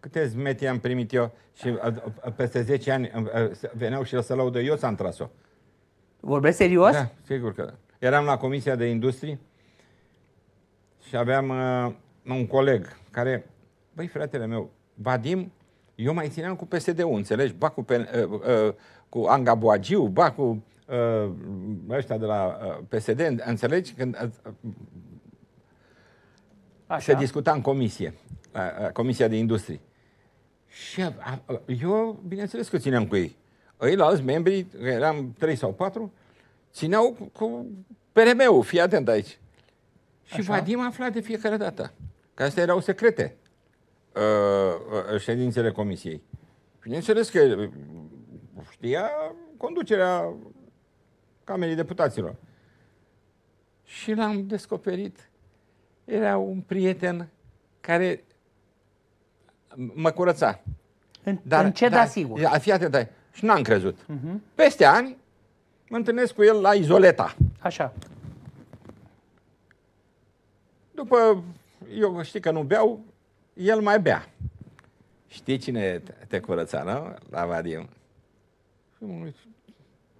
câte zmetii am primit eu și peste 10 ani veneau și să laudă, eu s-am tras-o. Vorbesc serios? Da, sigur că da eram la Comisia de Industrie și aveam uh, un coleg care, băi fratele meu, Vadim, eu mai țineam cu PSD-ul, înțelegi? Ba cu, pe, uh, uh, cu Anga Boagiu, ba cu uh, ăștia de la uh, PSD, înțelegi? Când, uh, Așa. Se discuta în comisie, la, uh, Comisia de Industrie. Și a, uh, uh, eu, bineînțeles că țineam cu ei. Ei, la alți membri, eram trei sau patru, țineau cu PRM-ul, fii atent aici. Și Așa? Vadim afla de fiecare dată. Că astea erau secrete uh, uh ședințele comisiei. Bineînțeles că uh, știa conducerea Camerei Deputaților. Și l-am descoperit. Era un prieten care mă curăța. În, dar, în ce dar, da sigur? Fii atent, dar, și n-am crezut. Uh-huh. Peste ani mă întâlnesc cu el la Izoleta. Așa. După, eu știi că nu beau, el mai bea. Știi cine te curăța, nu? La Vadim.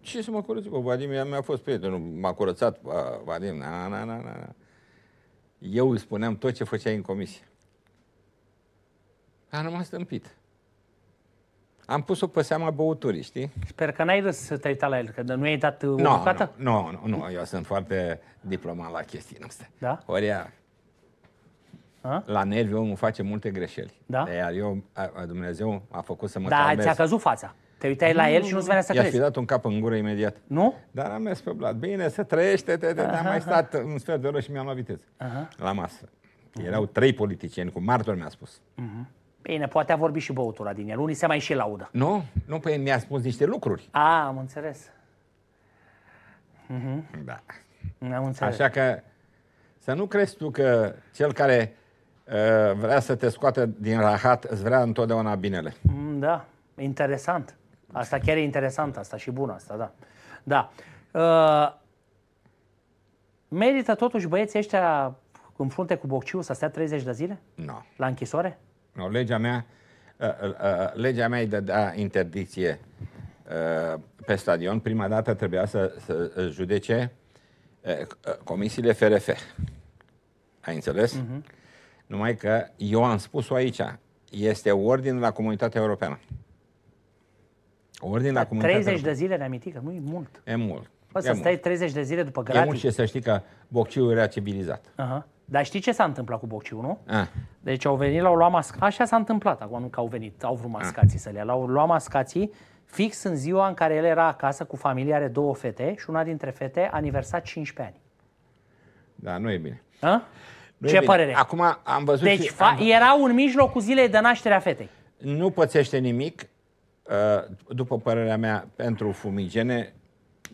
Ce să mă curăț? Bă, Vadim mi-a fost prietenul, m-a curățat bă, Vadim. Na, na, na, na. Eu îi spuneam tot ce făceai în comisie. A rămas tâmpit. Am pus-o pe seama băuturii, știi? Sper că n-ai râs să te uitat la el, că nu i-ai dat uh, o bucată? Nu, no, nu, no, nu, eu sunt foarte diplomat la chestii astea. Da? Ori ea, La nervi omul face multe greșeli. Da? Iar eu, Dumnezeu a făcut să mă Da, ți-a căzut fața. Te uitai nu, la el și nu-ți venea să crezi. I-aș fi dat un cap în gură imediat. Nu? Dar am mers pe blat. Bine, să trăiește, te, te, am mai stat un sfert de oră și mi-am luat viteză. La masă. Erau trei politicieni cu martori, mi-a spus. Uh-huh. Bine, poate a vorbit și băutura din el. Unii se mai și laudă. Nu? Nu, păi mi-a spus niște lucruri. A, am înțeles. Uh-huh. Da. Am înțeles. Așa că să nu crezi tu că cel care uh, vrea să te scoată din rahat îți vrea întotdeauna binele. Mm, da, interesant. Asta chiar e interesant, asta și bună asta, da. Da. Uh, merită totuși băieții ăștia în frunte cu Bocciu să stea 30 de zile? Nu. No. La închisoare? No, legea mea, ă, ă, ă, legea mea îi dădea da interdicție pe stadion. Prima dată trebuia să, să judece comisiile FRF. Ai înțeles? Uh-huh. Numai că eu am spus-o aici. Este ordin la comunitatea europeană. Ordin la comunitatea 30 europeană. de zile, ne amintică, nu e mult. E mult. Poți să stai 30 de zile după gratii. E mult și să știi că Bocciu era civilizat. Uh-huh. Dar știi ce s-a întâmplat cu Bociu, nu? A. Deci au venit, l-au luat mascații. Așa s-a întâmplat acum, nu că au venit, au vrut mascații să le ia. L-au luat mascații fix în ziua în care el era acasă cu familia, are două fete și una dintre fete a aniversat 15 ani. Da, nu e bine. A? Nu ce e bine. părere? Acum am văzut... Deci și... fa- era un mijloc cu zilei de naștere a fetei. Nu pățește nimic, uh, după părerea mea, pentru fumigene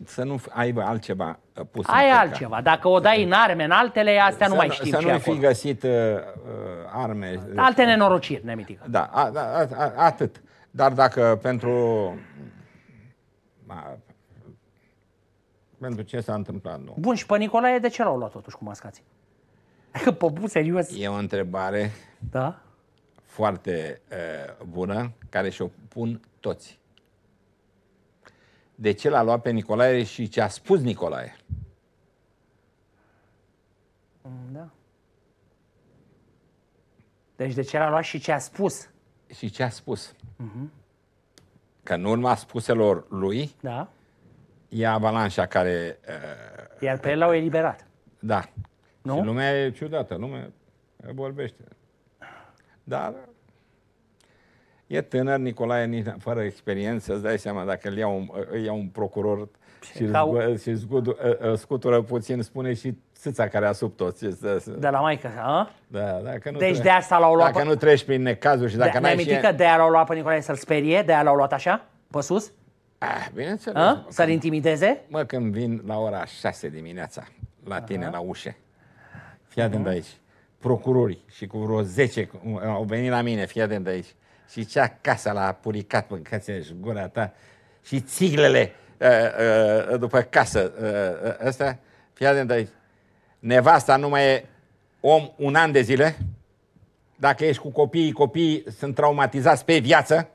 să nu aibă altceva uh, pus Ai în altceva. Dacă o dai în arme, în altele, astea să nu mai știm Să nu fi găsit uh, uh arme. Uh, Alte nenorociri, nemitică. Da, a, a, a, atât. Dar dacă pentru... A, pentru ce s-a întâmplat nu. Bun, și pe Nicolae de ce l-au luat totuși cu mascații? Că bu, serios. E o întrebare da? foarte uh, bună, care și-o pun toți de ce l-a luat pe Nicolae și ce a spus Nicolae. Mm, da. Deci de ce l-a luat și ce a spus. Și ce a spus. Uh-huh. Că în urma spuselor lui da. e avalanșa care... Uh, Iar pe el l-au eliberat. Da. Nu? Și lumea e ciudată, lumea vorbește. Dar E tânăr, Nicolae, nici fără experiență, îți dai seama, dacă îl ia un, îl un procuror și Cau... și zgudu, ă, ă, scutură puțin, spune și țâța care a sub toți. De la maică, a? Da, dacă nu deci de asta l-au luat... Dacă pe... nu treci prin necazuri și dacă n-ai și... că de aia l-au luat pe Nicolae să-l sperie, de aia l-au luat așa, pe sus? Ah, bineînțeles. A? Mă, să-l intimideze? Mă, când vin la ora 6 dimineața, la tine, Aha. la ușe, fii atent aici, procurori și cu vreo 10 au venit la mine, fii atent aici, și cea casa la puricat mâncați și gura ta și țiglele uh, uh, după casă. Uh, asta, fii atent aici. Nevasta nu mai e om un an de zile. Dacă ești cu copiii, copiii sunt traumatizați pe viață.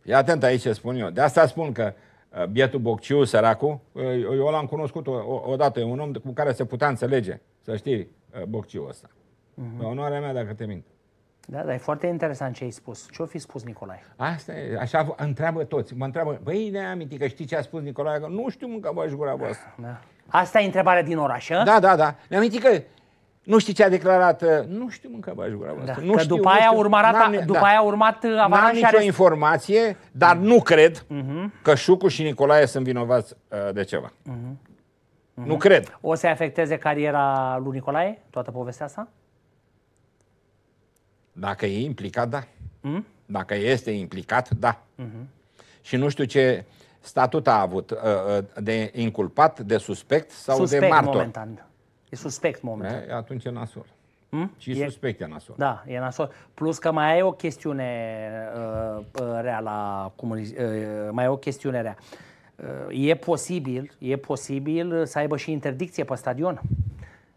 Fii atent aici ce spun eu. De asta spun că uh, bietul Bocciu, săracul, uh, eu l-am cunoscut odată, e un om cu care se putea înțelege, să știi, uh, Bocciu ăsta. Uh-huh. Pe onoarea mea, dacă te mint. Da, dar e foarte interesant ce ai spus. Ce-o fi spus Nicolae? Asta e, așa întreabă toți. Mă întreabă, băi, ne aminti că știi ce a spus Nicolae? Că nu știu încă, bă, gura da, voastră. Da. Asta e întrebarea din oraș, a? Da, da, da. Ne aminti că nu știi ce a declarat, uh, nu știu încă bă, jura, da. nu că știu, după, aia, știu, urmat, n după da. aia uh, a urmat avalanșa. N-am nicio are... informație, dar mm. nu cred mm-hmm. că Șucu și Nicolae sunt vinovați uh, de ceva. Mm-hmm. Mm-hmm. Nu cred. O să afecteze cariera lui Nicolae, toată povestea asta? Dacă e implicat, da. Mm? Dacă este implicat, da. Mm-hmm. Și nu știu ce statut a avut, ă, ă, de inculpat, de suspect sau suspect de martor. momentan. Da. E suspect momentan. E, atunci e nasol. Hmm? Și e, suspect e nasol. Da, e nasol. Plus că mai e o chestiune uh, rea la comunism, uh, mai e o chestiune rea. Uh, e posibil, e posibil să aibă și interdicție pe stadion,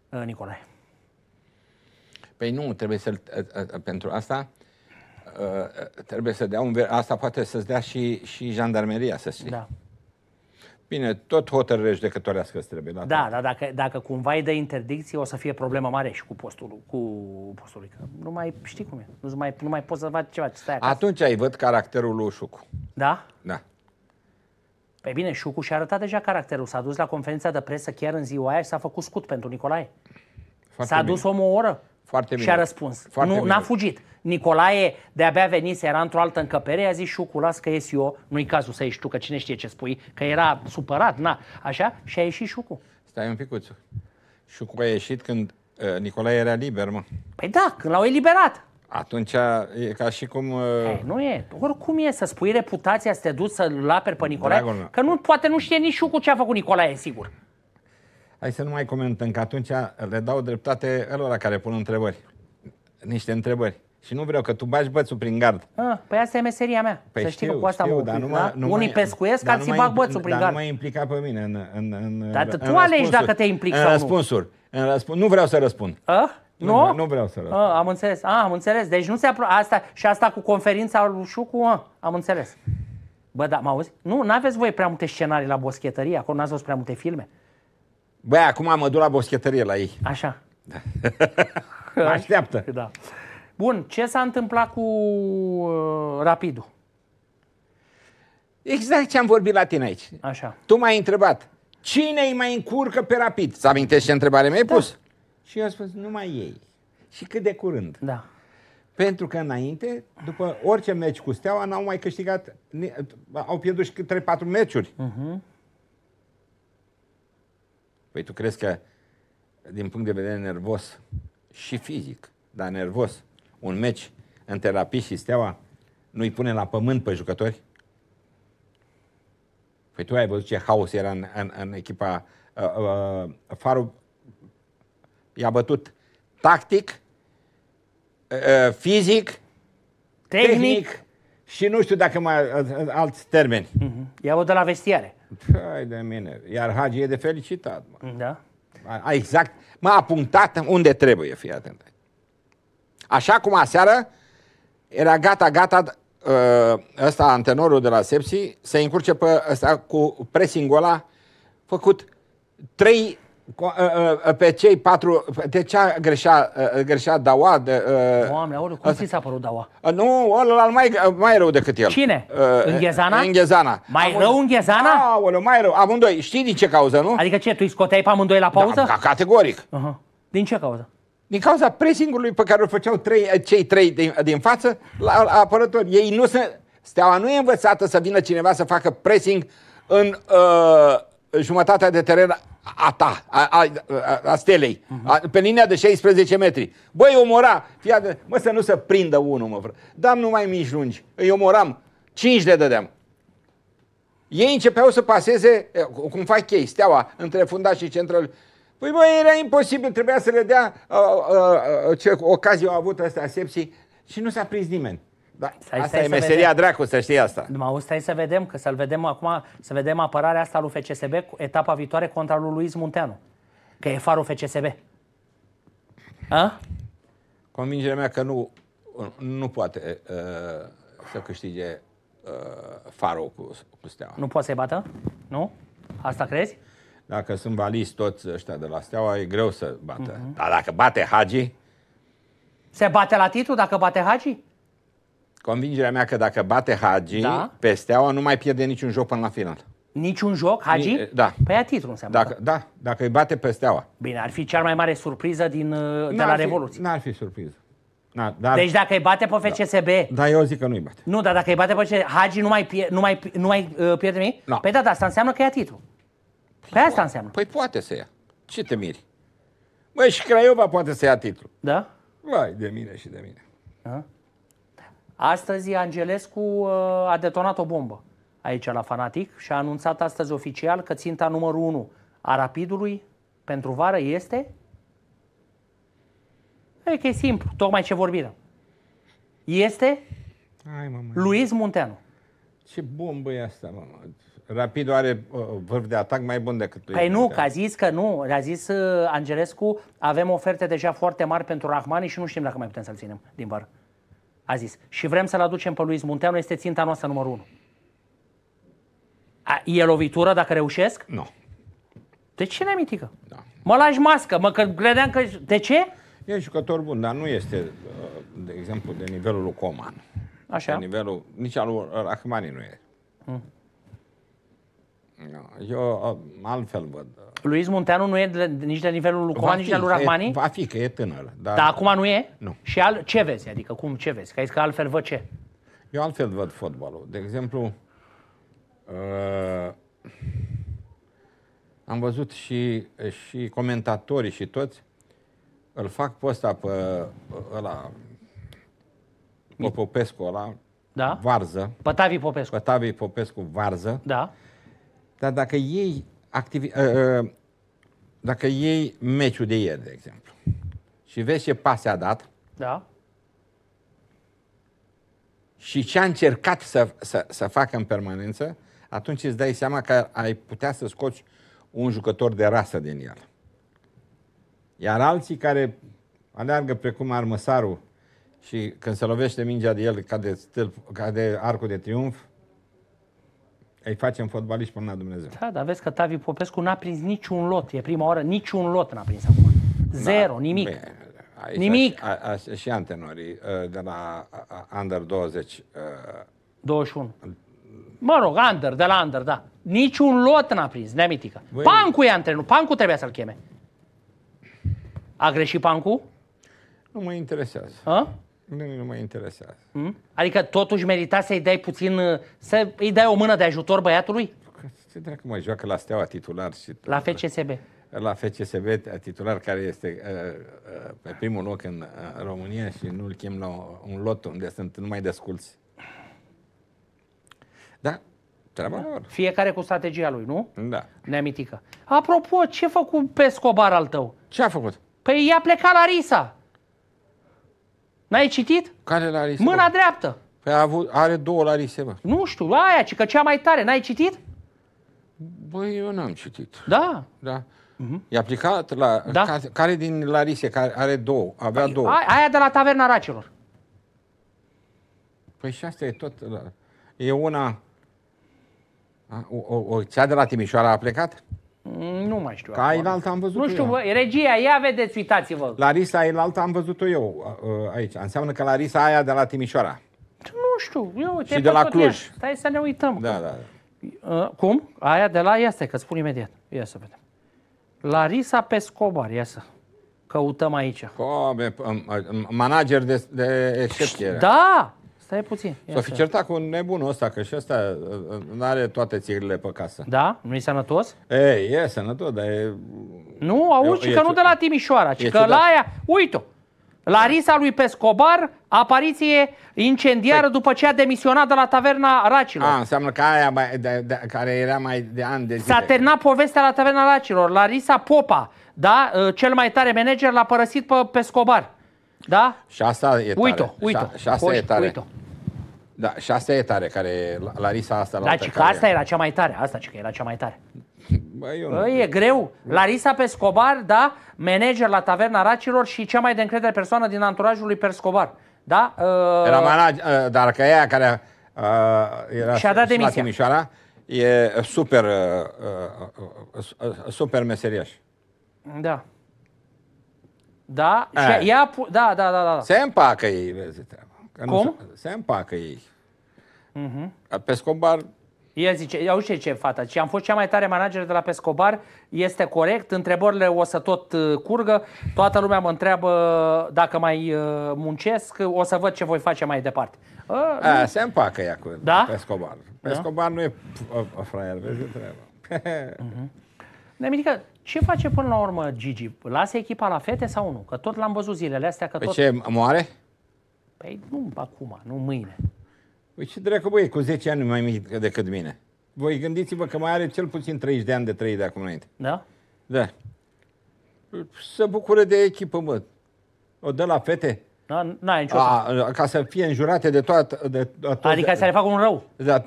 uh, Nicolae. Păi nu, trebuie să pentru asta trebuie să dea un ver... Asta poate să-ți dea și, și jandarmeria, să știi. Da. Bine, tot hotărâre judecătorească să îți trebuie. Da, da, da dacă, dacă cumva îi dă interdicție, o să fie problemă mare și cu postul, cu postul. Că nu mai știi cum e. Nu mai, nu mai poți să faci ceva. Stai acasă. Atunci ai văd caracterul lui Șucu. Da? Da. Păi bine, Șucu și-a arătat deja caracterul. S-a dus la conferința de presă chiar în ziua aia și s-a făcut scut pentru Nicolae. S-a dus omul o oră. Foarte bine. Și a răspuns. Foarte nu, n-a fugit. Nicolae de-abia venit, era într-o altă încăpere, a zis și cu las că ies eu, nu-i cazul să ieși tu, că cine știe ce spui, că era supărat, na, așa, și a ieșit Șucu. Stai un picuț. Șucu a ieșit când uh, Nicolae era liber, mă. Păi da, când l-au eliberat. Atunci e ca și cum... Uh... nu e. Oricum e să spui reputația, să te duci să-l pe Nicolae, Dragul că nu, poate nu știe nici Șucu ce a făcut Nicolae, sigur. Hai să nu mai comentăm, că atunci le dau dreptate elora care pun întrebări. Niște întrebări. Și nu vreau că tu bagi bățul prin gard. Ah, păi asta e meseria mea. Păi să știi știu, că cu asta știu, mă numai, da? Numai, Unii pescuiesc, dar alții bag bățul prin dar gard. Dar nu mai implica pe mine în, în, în Dar în, tu în alegi dacă te implici în sau răspunsuri. nu. În răspunsuri. Nu vreau să răspund. Ah? Nu? Nu, vreau, nu vreau să răspund. Ah, am înțeles. Ah, am înțeles. Deci nu se apro- asta și asta cu conferința lui Șucu, ah, am înțeles. Bă, da, mă auzi? Nu, n-aveți voi prea multe scenarii la boschetărie, acolo n-ați văzut prea multe filme. Băi, acum mă duc la boschetărie la ei. Așa. mă așteaptă. Da. Bun, ce s-a întâmplat cu uh, Rapidul? Exact ce am vorbit la tine aici. Așa. Tu m-ai întrebat, cine îi mai încurcă pe Rapid? Să amintești ce întrebare mi-ai da. pus? Și eu am spus, numai ei. Și cât de curând. Da. Pentru că înainte, după orice meci cu Steaua, n-au mai câștigat, au pierdut și 3-4 meciuri. Uh-huh. Păi tu crezi că din punct de vedere nervos și fizic, dar nervos, un meci între Rapid și Steaua nu-i pune la pământ pe jucători? Păi tu ai văzut ce haos era în, în, în echipa uh, uh, Farul i-a bătut tactic, uh, uh, fizic, tehnic. tehnic și nu știu dacă mai uh, uh, alți termeni. Uh-huh. I-a bătut la vestiare. Hai de mine. Iar Hagi e de felicitat, mă. Da. A, exact. M-a apuntat unde trebuie, fii atent. Așa cum aseară era gata, gata ă, ăsta, antenorul de la Sepsi, să încurce pe ăsta cu pressing ăla făcut trei Uh, uh, pe cei patru, de ce greșea, uh, greșea Daua? De, Doamne, ori, cum ți s-a părut Daua? Nu, ăla mai, mai rău decât el. Cine? Uh, Înghezana? Înghezana. Mai Am rău Înghezana? Aoleu, mai rău, amândoi. Știi din ce cauză, nu? Adică ce, tu îi scoteai pe amândoi la pauză? Da, categoric. Uh-huh. Din ce cauză? Din cauza presingului pe care îl făceau trei, cei trei din, din față la, la apărători. Ei nu sunt... Steaua nu e învățată să vină cineva să facă pressing în... Uh, jumătatea de teren a ta, a, a, a stelei, a, pe linia de 16 metri. Băi, omora, fiată, mă să nu se prindă unul, mă, fră. Dam numai mici lungi, îi omoram, 5 de dădeam. Ei începeau să paseze, eh, cum fac ei, steaua, între fundaș și central. Păi băi, era imposibil, trebuia să le dea uh, uh, uh, ce ocazie au avut astea sepsii și nu s-a prins nimeni. Da, stai, asta stai e meseria vedem. dracu, să știi asta. Mă, stai să vedem, că să-l vedem acum, să vedem apărarea asta lui FCSB, etapa viitoare contra lui Luis Munteanu. Că e farul FCSB. A? Convingerea mea că nu, nu poate uh, să câștige uh, farul cu, cu steaua. Nu poate să-i bată? Nu? Asta crezi? Dacă sunt valiți toți ăștia de la steaua, e greu să bată. Uh-huh. Dar dacă bate Hagi... Se bate la titlu dacă bate Hagi? Convingerea mea că dacă bate Hagi, da? pe Steaua nu mai pierde niciun joc până la final. Niciun joc, Hagi? Ni, da. Păi a titlu înseamnă. Dacă, da, dacă îi bate pe Steaua. Bine, ar fi cea mai mare surpriză din, uh, de la fi, Revoluție. N-ar fi surpriză. Na, dar... Deci dacă îi bate pe FCSB... Da, da eu zic că nu îi bate. Nu, dar dacă îi bate pe FCSB, Hagi nu mai, pie, nu mai, nu mai uh, pierde nimic? No. Da. Păi da, da, asta înseamnă că ia titlu. Păi, păi asta înseamnă. Păi poate să ia. Ce te miri? Băi, și Craiova poate să ia titlu. Da? Vai, de mine și de mine. Da? Astăzi Angelescu uh, a detonat o bombă aici la Fanatic și a anunțat astăzi oficial că ținta numărul 1 a Rapidului pentru vară este... E că e simplu, tocmai ce vorbim. Este Hai, mă, mă. Luis Munteanu. Ce bombă e asta, mă? Rapidul are uh, vârf de atac mai bun decât Păi nu, că a zis că nu. A zis uh, Angelescu, avem oferte deja foarte mari pentru Rahmani și nu știm dacă mai putem să-l ținem din vară a zis. Și vrem să-l aducem pe Luis Munteanu, este ținta noastră numărul 1. A, e lovitură dacă reușesc? Nu. De ce ne mitică? Da. Mă lași mască, mă că credeam că... De ce? E jucător bun, dar nu este, uh, de exemplu, de nivelul lui Coman. Așa. De nivelul, nici al lui Rahmani nu e. Hmm. Eu uh, altfel văd uh, Luis Munteanu nu e de, nici de nivelul lui Coman, nici de lui Rahmani? va fi, că e tânăr. Dar, dar acum nu e? Nu. Și al, ce vezi? Adică cum ce vezi? Că ai că altfel văd ce? Eu altfel văd fotbalul. De exemplu, uh, am văzut și, și comentatorii și toți îl fac pe ăsta pe ăla pe Popescu ăla da? Varză. Pătavi Popescu. Pătavi Popescu Varză. Da. Dar dacă ei activi, uh, dacă iei meciul de ieri, de exemplu, și vezi ce pase a dat da. și ce a încercat să, să, să facă în permanență, atunci îți dai seama că ai putea să scoți un jucător de rasă din el. Iar alții care aleargă precum armăsarul și când se lovește mingea de el cade, stâlp, cade arcul de triumf, ei facem fotbaliști până la Dumnezeu. Da, dar vezi că Tavi Popescu n-a prins niciun lot. E prima oară, niciun lot n-a prins acum. Zero, da, nimic. Bine, aici nimic. A, a, a, și antenorii uh, de la Under 20. Uh, 21. Mă rog, Under, de la Under, da. Niciun lot n-a prins, nemitică. Băi... Pancu e antrenor, Pancu trebuia să-l cheme. A greșit Pancu? Nu mă interesează. A? Nu, nu mă interesează. Hmm? Adică totuși merita să-i dai puțin, uh, să îi dai o mână de ajutor băiatului? Ce dracu mă joacă la Steaua titular și... La FCSB. La FCSB uh, titular care este uh, uh, pe primul loc în uh, România și nu-l chem la un lot unde sunt numai desculți. Da, treaba da. lor. Fiecare cu strategia lui, nu? Da. Neamitică. Apropo, ce a făcut scobar al tău? Ce a făcut? Păi i-a plecat la Risa. N-ai citit? Care la Arise? Mâna bă? dreaptă. Păi a avut, are două Arise, bă. Nu știu, la aia, ci că cea mai tare. N-ai citit? Băi, eu n-am citit. Da. Da. Mm-hmm. E aplicat la... Da. Care, care din Larise? Care are două. Avea păi, două. aia de la Taverna Racelor. Păi și asta e tot... Da. E una... O, o, o, cea de la Timișoara a plecat? Mm, nu mai știu. Ca ailaltă am văzut Nu știu, bă, regia, ia vedeți, uitați-vă. Larisa ailaltă am văzut-o eu uh, uh, aici. Înseamnă că Larisa aia de la Timișoara. Nu știu. Eu, și de la Cluj. Ea. Stai să ne uităm. Da, da, da. Uh, cum? Aia de la... Ia stai, că spun imediat. Ia să vedem. Larisa Pescobar, ia să căutăm aici. Come, manager de, de excepție. Da, Stai puțin. s fi certat cu nebunul ăsta, că și ăsta uh, uh, nu are toate țirile pe casă. Da? Nu-i sănătos? Ei, e sănătos, dar e... Nu, auzi, e, că e nu de la Timișoara, ci că ciudat. la aia... Uite-o! Larisa lui Pescobar, apariție incendiară Pe... Păi- după ce a demisionat de la taverna Racilor. A, înseamnă că aia mai, de, de, care era mai de ani de zile. S-a terminat povestea la taverna Racilor. Larisa Popa, da, uh, cel mai tare manager, l-a părăsit pe Pescobar. Da? Și asta e uite-o, tare. Uite-o, și, și asta e tare. Uite-o. Da, și asta e tare, care Larisa asta la Da, ci că asta era cea mai tare, asta ci că era cea mai tare. Bă, eu Bă, e greu. Larisa Pescobar, da, manager la Taverna Racilor și cea mai de încredere persoană din anturajul lui Pescobar. Da? Uh... Era manager, dar că ea care uh, era și-a dat demisia. La Timișoara, e super, uh, super meseriaș. Da. Da, și ea, da, da, da, da. Se împacă ei, vezi treaba. Că Cum? Nu, se, se împacă ei. Uh-huh. Pescobar... El zice, iau ce, ce fata, ce am fost cea mai tare manager de la Pescobar, este corect, întrebările o să tot uh, curgă, toată lumea mă întreabă dacă mai uh, muncesc, o să văd ce voi face mai departe. A, A, nu. se împacă ea cu da? Pescobar. Da. Pescobar da? nu e fraier, vezi treaba. uh-huh. Mhm. Nemirică, ce face până la urmă Gigi? Lasă echipa la fete sau nu? Că tot l-am văzut zilele astea. Că păi tot... Pe ce, moare? Păi nu acum, nu mâine. Păi și dracu, băie, cu 10 ani mai mic decât mine. Voi gândiți-vă că mai are cel puțin 30 de ani de trăit de acum înainte. Da? Da. Să bucură de echipă, mă. O dă la fete. Da, n-ai nicio a, ca să fie înjurate de toată... De, de, de, adică de, să le facă un rău. Da,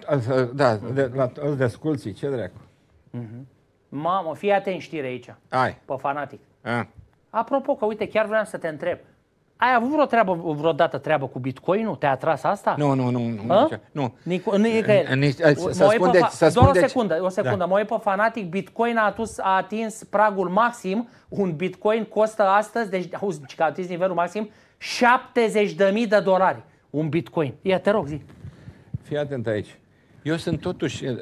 da de, la toți desculții, ce dracu. Mm-hmm. Mamă, fii atent știre aici. Ai. Pe fanatic. A. Apropo că, uite, chiar vreau să te întreb. Ai avut vreo treabă, vreodată treabă cu Bitcoin-ul? Te-a atras asta? Nu, nu, nu. Nu. nu. Nici, nici, să spuneți, să Doar o secundă, o secundă. Da. Mă uit pe fanatic, Bitcoin a, atus, a atins pragul maxim. Un Bitcoin costă astăzi, deci auzi, deci că a atins nivelul maxim, 70.000 de dolari. Un Bitcoin. Ia, te rog, zi. Fii atent aici. Eu sunt totuși uh,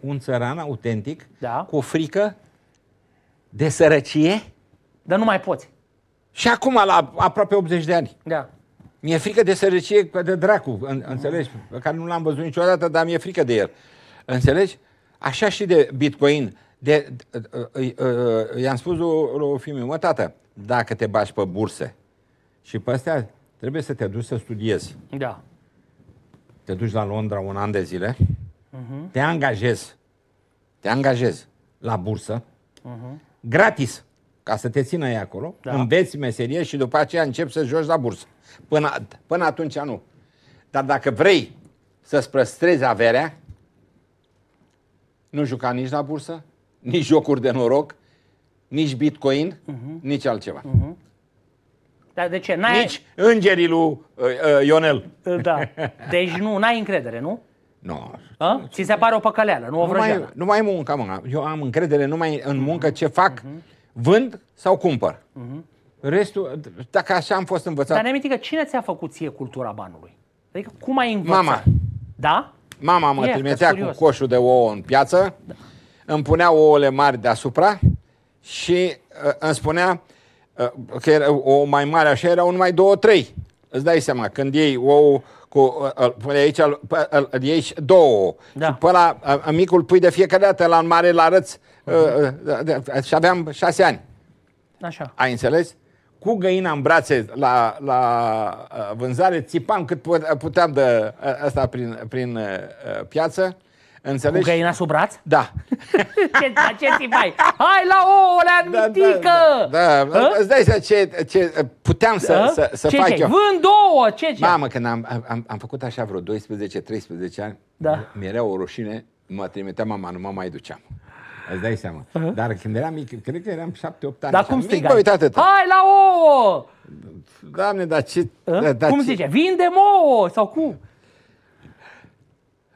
un țăran autentic, da. cu o frică de sărăcie. Dar nu mai poți. Și acum, la aproape 80 de ani. Da. Mi-e frică de sărăcie, de dracu, în, înțelegi? Pe care nu l-am văzut niciodată, dar mi-e frică de el. Înțelegi? Așa și de Bitcoin. De, uh, uh, uh, i-am spus lui Fimi, mă, tată, dacă te bași pe burse și pe astea, trebuie să te duci să studiezi. Da. Te duci la Londra un an de zile, uh-huh. te angajezi, te angajezi la bursă, uh-huh. gratis ca să te țină ei acolo, da. înveți meserie și după aceea începi să joci la bursă. Până, până atunci nu. Dar dacă vrei să-ți păstrezi averea, nu juca nici la bursă, nici jocuri de noroc, nici bitcoin, uh-huh. nici altceva. Uh-huh. Dar de ce? ai Nici îngerii lui uh, uh, Ionel. Da. Deci nu, n-ai încredere, nu? Nu. No. Ți se pare o păcăleală, nu o vrăjeală. Nu mai munca, mă. Eu am încredere numai în muncă ce fac. Uh-huh vând sau cumpăr. Uh-huh. Restul, dacă așa am fost învățat... Dar ne că cine ți-a făcut ție cultura banului? Adică cum ai învățat? Mama. Da? Mama mă e, trimitea cu coșul de ouă în piață, da. îmi punea ouăle mari deasupra și uh, îmi spunea uh, că era o mai mare așa erau numai două, trei. Îți dai seama, când iei ou cu, uh, aici, uh, uh, iei două. Da. Și pe la uh, micul pui de fiecare dată, la mare, la arăți Uh, uh Și aveam șase ani. Așa. Ai înțeles? Cu găina în brațe la, la uh, vânzare, țipam cât puteam de asta uh, prin, prin piață. Înțelegi? Cu găina sub braț? Da. ce, ce țipai? Hai la în da, mitică! Da, da, da. da, da îți dai ce, ce puteam să, să, să ce, fac ce? eu. Vând două, ce ce? Mamă, când am, am, am făcut așa vreo 12-13 ani, da. mi era o rușine, mă trimiteam mama, nu mă mai duceam. Îți dai seama. Uh-huh. Dar când eram mic, cred că eram 7-8 ani. Dar cum strigai? Mic, uite, Hai la o! Doamne, dar ce... Uh? Da, cum ce... zice? Vindem ouă! Sau cum?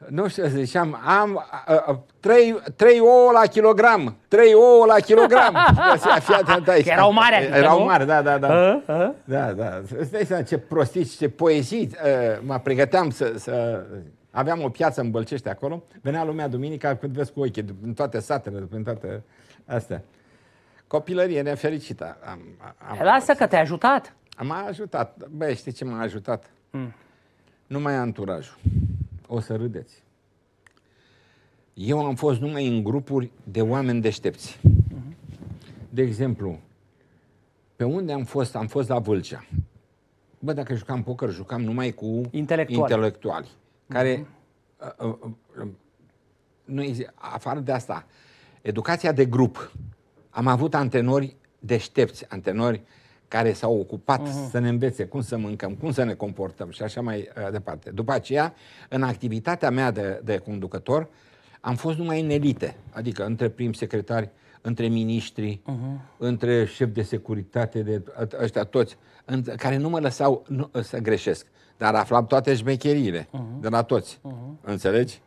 Nu știu, ziceam, am uh, trei, trei ouă la kilogram, trei ouă la kilogram. Fii atent aici. Erau mari atunci, adică, Erau mari, da, da, da. Uh, uh. Da, da. Îți dai seama ce prostii, ce poezii. Uh, mă pregăteam să, să Aveam o piață în Bălcești acolo, venea lumea duminica când vezi cu ochii, în toate satele, în toate astea. Copilărie nefericită. Am, am Lasă că te-a ajutat. M-a ajutat. Băi, știi ce m-a ajutat? Mm. mai anturajul. O să râdeți. Eu am fost numai în grupuri de oameni deștepți. Hmm. De exemplu, pe unde am fost? Am fost la Vâlcea. Bă, dacă jucam poker, jucam numai cu intelectuali. intelectuali care mhm. uh, uh, uh, nu afară de asta, educația de grup. Am avut antenori deștepți, antenori care s-au ocupat uh-huh. să ne învețe cum să mâncăm, cum să ne comportăm și așa mai uh, departe. După aceea, în activitatea mea de, de conducător, am fost numai în elite, adică între prim secretari, între miniștri, uh-huh. între șef de securitate, de ăștia toți, în, care nu mă lăsau nu, să greșesc. Uh, dar aflam toate șmecheriile uh-huh. de la toți. Uh-huh. Înțelegi?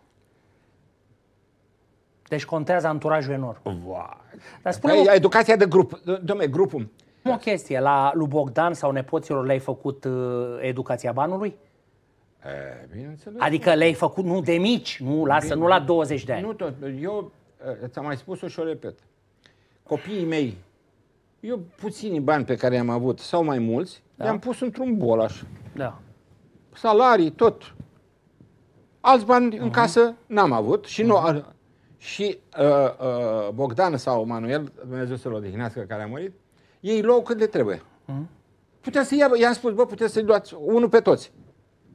Deci contează anturajul enorm. Dar spune Ei, păi, educația de grup. Dom'le, grupul. O chestie, la lui Bogdan sau nepoților le-ai făcut uh, educația banului? E, bineînțeles. Adică le-ai făcut nu de mici, nu, lasă, Bine, nu la 20 de ani. Nu tot. Eu ți-am mai spus-o și o repet. Copiii mei, eu puțini bani pe care i-am avut, sau mai mulți, da. i-am pus într-un bol așa. Da salarii, tot. Alți bani uh-huh. în casă n-am avut și uh-huh. nu. Și uh, uh, Bogdan sau Manuel, Dumnezeu să-l odihnească, care a murit, ei luau cât de trebuie. Uh-huh. Puteți să ia, i-am spus, bă, puteți să-i luați unul pe toți.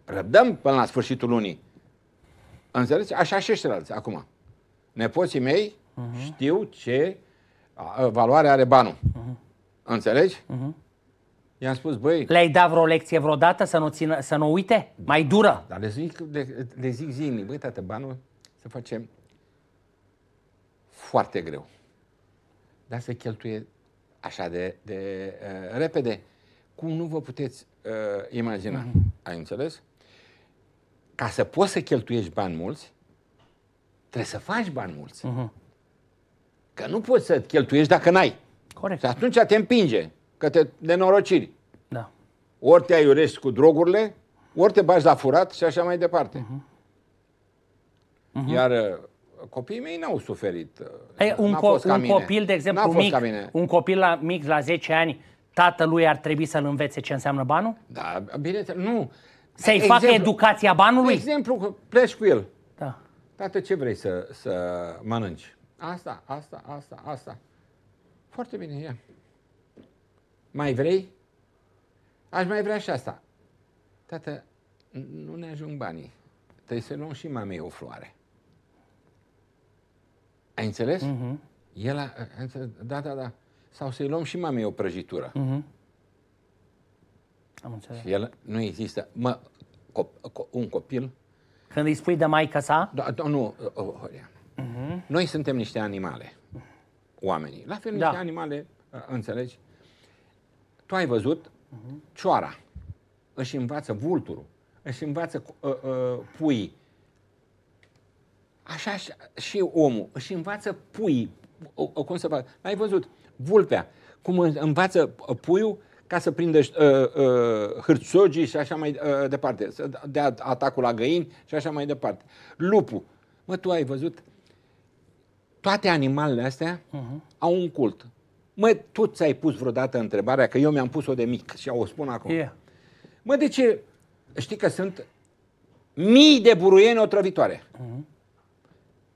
Răbdăm până la sfârșitul lunii. Înțelegeți? Așa și ăștia acum. Nepoții mei uh-huh. știu ce valoare are banul. Uh-huh. Înțelegi? Uh-huh. I-am spus, băi... Le-ai dat vreo lecție vreodată să nu, țină, să nu uite? Mai dură? Dar le zic, le, le zic zilnic, băi, tată, banul să facem foarte greu. Dar se cheltuie așa de, de uh, repede, cum nu vă puteți uh, imagina. Mm-hmm. Ai înțeles? Ca să poți să cheltuiești bani mulți, trebuie să faci bani mulți. Mm-hmm. Că nu poți să cheltuiești dacă n-ai. Corect. Și atunci te împinge către nenorociri. Da. Ori te aiurești cu drogurile, ori te bagi la furat și așa mai departe. Uh-huh. Uh-huh. Iar uh, copiii mei n-au suferit. Uh, Ei, un, co- fost ca un mine. copil, de exemplu, mic, ca mine. un copil la, mic la 10 ani, tatălui ar trebui să-l învețe ce înseamnă banul? Da, bine, nu. Să-i exemplu, facă educația banului? De exemplu, pleci cu el. Da. Tată, ce vrei să, să mănânci? Asta, asta, asta, asta. Foarte bine, ia. Mai vrei? Aș mai vrea și asta. Tată, nu ne ajung banii. Trebuie să luăm și mamei o floare. Ai înțeles? Uh-huh. Mhm. El a, a înțeles, da, da, da. Sau să-i luăm și mamei o prăjitură. Uh-huh. Am înțeles. Și el nu există. Mă, cop, co, un copil... Când îi spui de maica sa? Da, da nu, uh, uh, Horia. Uh-huh. Mhm. Noi suntem niște animale, oamenii. La fel da. niște da. animale, uh, înțelegi? Tu ai văzut uh-huh. cioara, își învață vulturul, își învață uh, uh, puii. Așa și omul își învață puii. O, o, cum să fac? Ai văzut vulpea, cum învață ă, puiul ca să prindă uh, uh, hârțogii și așa mai uh, departe, să dea atacul la găini și așa mai departe. Lupul. Mă, tu ai văzut toate animalele astea uh-huh. au un cult. Mă, tot ți-ai pus vreodată întrebarea, că eu mi-am pus-o de mic și o spun acum. Yeah. Mă, de ce? Știi că sunt mii de buruieni otrăvitoare. Mm -hmm.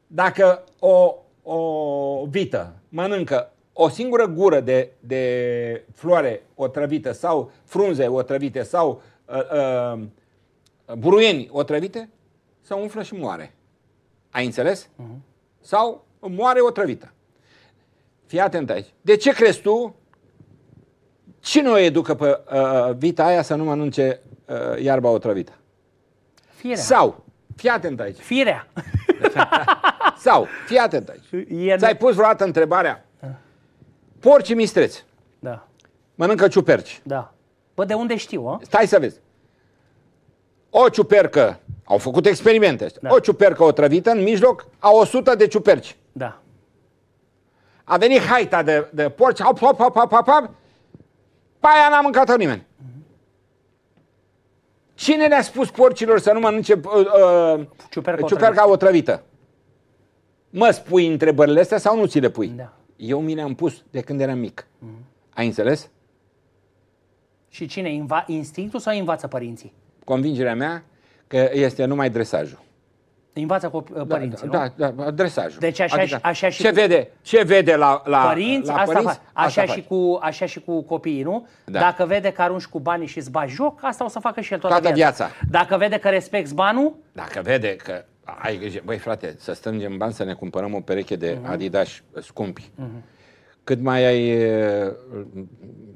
Dacă o, o vită mănâncă o singură gură de, de floare otrăvită sau frunze otrăvite sau uh, uh, buruieni otrăvite, se umflă și moare. Ai înțeles? Mm -hmm. Sau moare otrăvită. Fii atent aici. De ce crezi tu? Cine o educă pe uh, uh, vita aia să nu mănânce uh, iarba otrăvită? Firea. Sau, fii atent aici. Firea. Sau, fii atent aici. Ți-ai pus vreodată întrebarea? Porcii mistreți. Da. Mănâncă ciuperci. Da. Bă, de unde știu, o? Ă? Stai să vezi. O ciupercă, au făcut experimente, da. o ciupercă otrăvită în mijloc a 100 de ciuperci. Da a venit haita de, de porci, hop, hop, hop, hop, hop, hop, pe aia n-a mâncat nimeni. Cine ne-a spus porcilor să nu mănânce uh, uh, ciuperca, ciuperca otrăvită? Mă spui întrebările astea sau nu ți le pui? Da. Eu mi le-am pus de când eram mic. Uh mhm. -huh. Ai înțeles? Și cine? Inva- instinctul sau învață părinții? Convingerea mea că este numai dresajul. Învață cu uh, da, părinții, da, nu? Da, da, adresajul. Deci așa, adică, așa și ce cu vede, ce vede la, la părinți, la asta părinți, fa- așa, asta și cu, așa și cu copiii, nu? Da. Dacă vede că arunci cu banii și îți joc, asta o să facă și el toată, toată viața. viața. Dacă vede că respecti banul? Dacă vede că ai grijă, băi frate, să strângem bani să ne cumpărăm o pereche de uh-huh. Adidas scumpi. Uh-huh. Cât mai ai uh,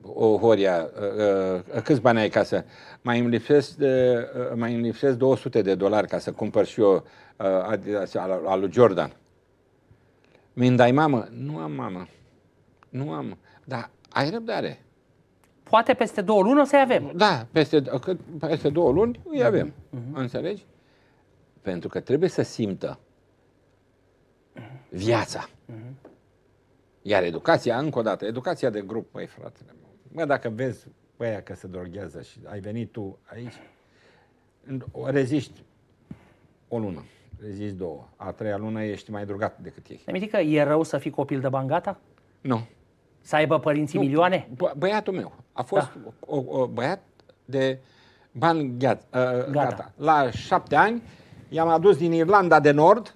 o horia, uh, uh, câți bani ai ca să... Mai îmi lipsesc, uh, mai îmi lipsesc 200 de dolari ca să cumpăr și eu Uh, al lui Jordan. Mi-mi dai mamă? Nu am mamă. Nu am. Dar ai răbdare. Poate peste două luni o să-i avem. Da, peste, uh, peste două luni îi avem. Uh-huh. Înțelegi? Pentru că trebuie să simtă viața. Uh-huh. Iar educația, încă o dată, educația de grup, păi fratele meu, mă, dacă vezi băia că se droghează și ai venit tu aici, reziști o lună rezist două. A treia lună ești mai drogat decât ei. Te că e rău să fii copil de bangata? Nu. Să aibă părinții nu, milioane? Bă, băiatul meu a fost da. o, o, băiat de bani uh, gata. gata. La șapte ani i-am adus din Irlanda de Nord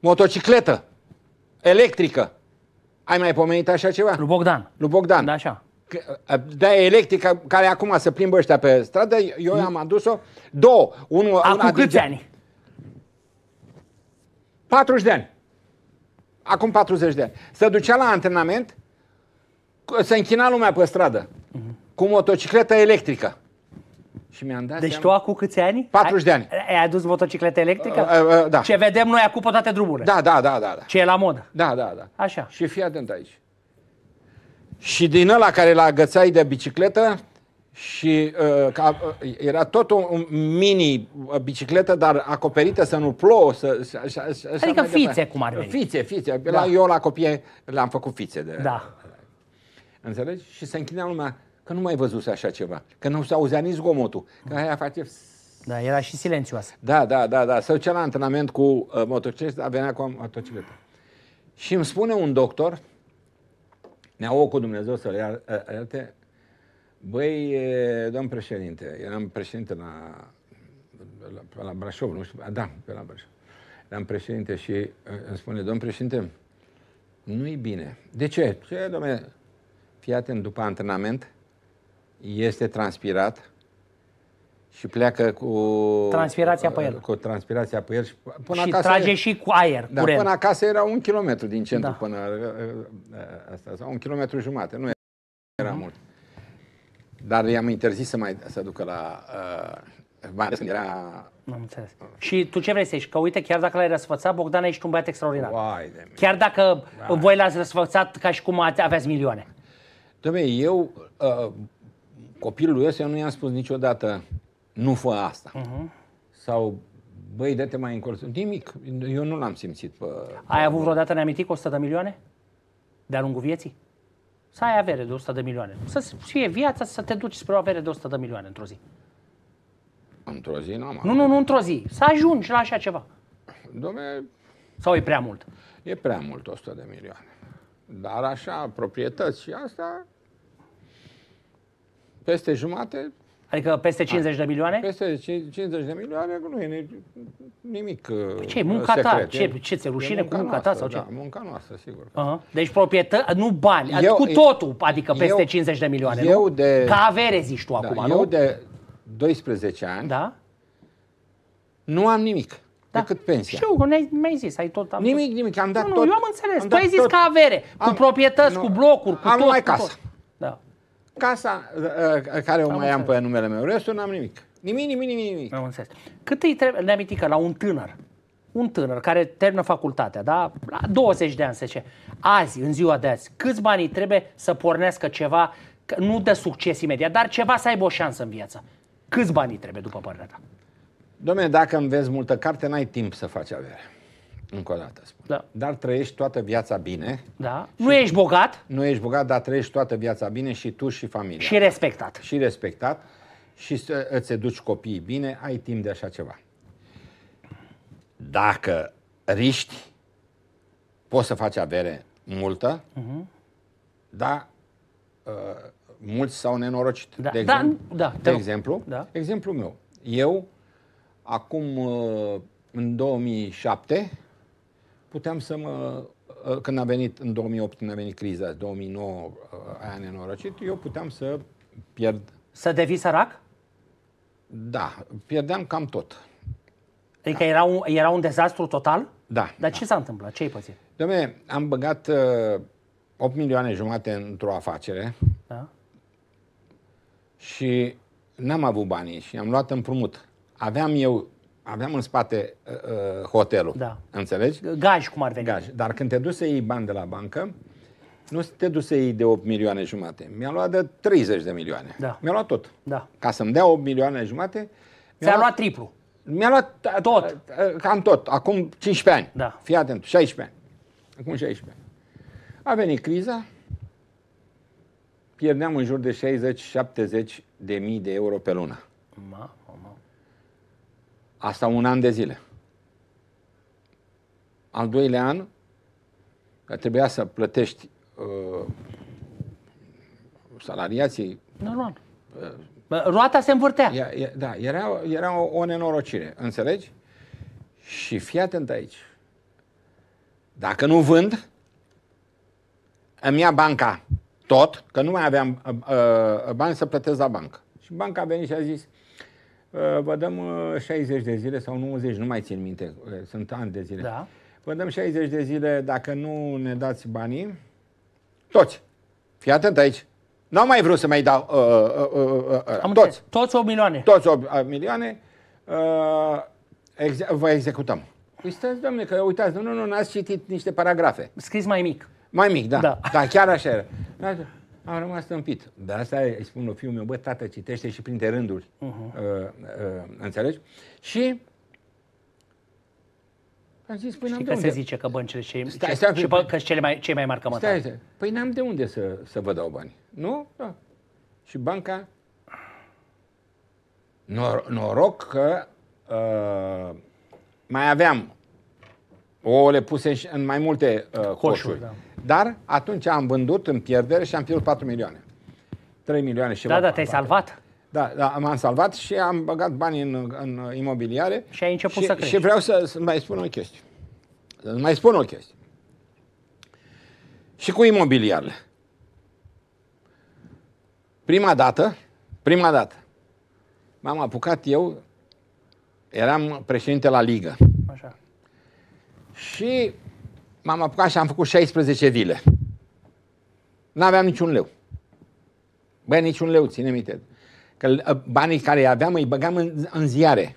motocicletă electrică. Ai mai pomenit așa ceva? Lu Bogdan. Lu Bogdan. Da, așa. Ă, de electrică care acum se plimbă ăștia pe stradă, eu i mm. am adus-o două. Unul, Acum una câți din... ani? 40 de ani. Acum 40 de ani. Se ducea la antrenament, se închina lumea pe stradă. Uh-huh. Cu motocicletă electrică. Și mi-am dat Deci seama. tu acum câți ani? 40 de ani. Ai, ai adus motocicletă electrică? Uh, uh, uh, da. Ce vedem noi acum pe toate drumurile. Da, da, da, da, da. Ce e la modă. Da, da, da. Așa. Și fii atent aici. Și din ăla care l a de bicicletă, și uh, ca, uh, era tot o mini bicicletă, dar acoperită să nu plouă. Să, să, să, să adică fițe, cum ar veni. Fițe, fițe. Da. La, eu la copie le-am făcut fițe. De, da. Înțelegi? Și se închinea lumea că nu mai văzuse așa ceva, că nu s-a auzea nici zgomotul, că aia face... Da, era și silențioasă. Da, da, da, da. Să ducea la antrenament cu uh, motocicletă, a venea cu motocicletă. Și îmi spune un doctor, ne-a cu Dumnezeu să le ierte, Băi, domn președinte, eram președinte la, la, la Brașov, nu știu, da, pe la Brașov. Eram președinte și îmi spune, domn președinte, nu-i bine. De ce? Ce, domne, fii atent, după antrenament, este transpirat și pleacă cu... Transpirația pe el. Cu transpirația pe el și până și acasă... trage și cu aer, da, curent. până acasă era un kilometru din centru da. până... Asta, sau un kilometru jumate, nu era uh-huh. mult. Dar i-am interzis să mai să ducă la... Uh, mai ales când era... Am înțeles. Și tu ce vrei să ești? Că uite, chiar dacă l-ai răsfățat, Bogdan, ești un băiat extraordinar. Vai de Chiar dacă Vai. voi l-ați răsfățat ca și cum aveți milioane. Dom'le, eu, uh, lui ăsta, nu i-am spus niciodată, nu fă asta. Uh-huh. Sau, băi, dă-te mai încolo. Nimic, eu nu l-am simțit. Pe, Ai pe avut vreodată neamitic 100 de milioane? De-a lungul vieții? să ai avere de 100 de milioane. Să fie viața să te duci spre o avere de 100 de milioane într-o zi. Într-o zi n-am Nu, nu, nu într-o zi. Să ajungi la așa ceva. Dom'le... Sau e prea mult? E prea mult 100 de milioane. Dar așa, proprietăți și asta, peste jumate Adică peste 50 ah, de milioane? Peste 50 de milioane nu e nimic păi uh, ce, munca secret. ta? Ce, ce ți rușine cu munca noastră, ta? Sau ce? Da, munca noastră, sigur. Uh-huh. Deci proprietă, nu bani, adică eu, cu totul, adică peste eu, 50 de milioane, eu nu? De, Ca avere zici tu da, acum, eu nu? de 12 ani da? nu am nimic. Da. decât pensia. Știu, că mi-ai zis, ai tot... Am nimic, tot... nimic, am dat nu, tot... Nu, eu am înțeles, am tu ai zis tot... ca avere, am, cu proprietăți, nu, cu blocuri, cu am tot. Am numai casă. Tot. Casa uh, uh, care o am mai am pe numele meu, restul n-am nimic. Nimic, nimic, nimic, nimic. Am înțeles. Cât îi trebuie, ne aminti că la un tânăr, un tânăr care termină facultatea, da? La 20 de ani, să zice, azi, în ziua de azi, câți bani trebuie să pornească ceva, nu de succes imediat, dar ceva să aibă o șansă în viață? Câți bani trebuie, după părerea ta? Dom'le, dacă înveți multă carte, n-ai timp să faci avere. Încă o dată spun. Da. Dar trăiești toată viața bine. Da. Nu ești bogat. Nu ești bogat, dar trăiești toată viața bine și tu și familia. Și respectat. Și respectat. Și să îți duci copiii bine, ai timp de așa ceva. Dacă riști, poți să faci avere multă, uh-huh. dar uh, mulți s-au nenorocit. Da. De, da. Exemplu, da. de exemplu, da. exemplu meu. Eu, acum, uh, în 2007, puteam să mă... Uh, când a venit în 2008, când a venit criza, 2009, uh, aia nenorocit, eu puteam să pierd... Să devii sărac? Da, pierdeam cam tot. Adică da. era, un, era un dezastru total? Da. Dar da. ce s-a întâmplat? Ce ai pățit? Dom'le, am băgat uh, 8 milioane jumate într-o afacere da. și n-am avut banii și am luat împrumut. Aveam eu aveam în spate uh, uh hotelul. Da. Înțelegi? Gaj, cum ar veni. Gaj. Dar când te duci să iei bani de la bancă, nu te duci să iei de 8 milioane jumate. Mi-a luat de 30 de milioane. Da. Mi-a luat tot. Da. Ca să-mi dea 8 milioane jumate... Ți-a luat, luat triplu. Mi-a luat tot. Cam tot. Acum 15 ani. Da. Fii atent. 16 ani. Acum 16 ani. A venit criza. Pierdeam în jur de 60-70 de mii de euro pe lună. Ma. Asta un an de zile. Al doilea an, trebuia să plătești uh, salariații. Normal. Uh, Roata se învârtea. E, e, da, era, era o, o nenorocire, înțelegi? Și fii atent aici. Dacă nu vând, îmi ia banca tot, că nu mai aveam uh, uh bani să plătesc la bancă. Și banca a venit și a zis, Uh, vă dăm 60 uh, de zile sau 90, nu mai țin minte, uh, sunt ani de zile. Da. Vă dăm 60 de zile dacă nu ne dați banii, toți. Fii atent aici. N-am mai vrut să mai dau uh, uh, uh, uh, Am toți. Toți 8 milioane. Toți 8 milioane. Uh, exe- vă executăm. Păi domnule, că uitați, nu, nu, nu, n-ați citit niște paragrafe. Scris mai mic. Mai mic, da. Da, da chiar așa era. Da, da. Am rămas stâmpit. De asta îi spun o fiul meu, bă, tată, citește și printre rânduri. Uh-huh. Uh, uh, înțelegi? Și am zis, păi n-am de unde? se zice că băncile și, stai, stai, și bă, că cele mai, cei mai mari cămătari. Stai, stai. Păi n-am de unde să, să vă dau bani. Nu? Da. Și banca... Nor- noroc că uh, mai aveam ouăle puse în mai multe uh, coșuri. coșuri. Da. Dar atunci am vândut în pierdere și am pierdut 4 milioane. 3 milioane și Da, da, te-ai salvat. Da, da, m-am salvat și am băgat bani în, în imobiliare. Și ai început și, să crești. Și vreau să, să mai spun o chestie. Să mai spun o chestie. Și cu imobiliarele. Prima dată, prima dată, m-am apucat eu, eram președinte la Ligă. Așa. Și m-am apucat și am făcut 16 vile. N-aveam niciun leu. Bă, niciun leu, ține minte. Că ă, banii care îi aveam îi băgam în, în ziare.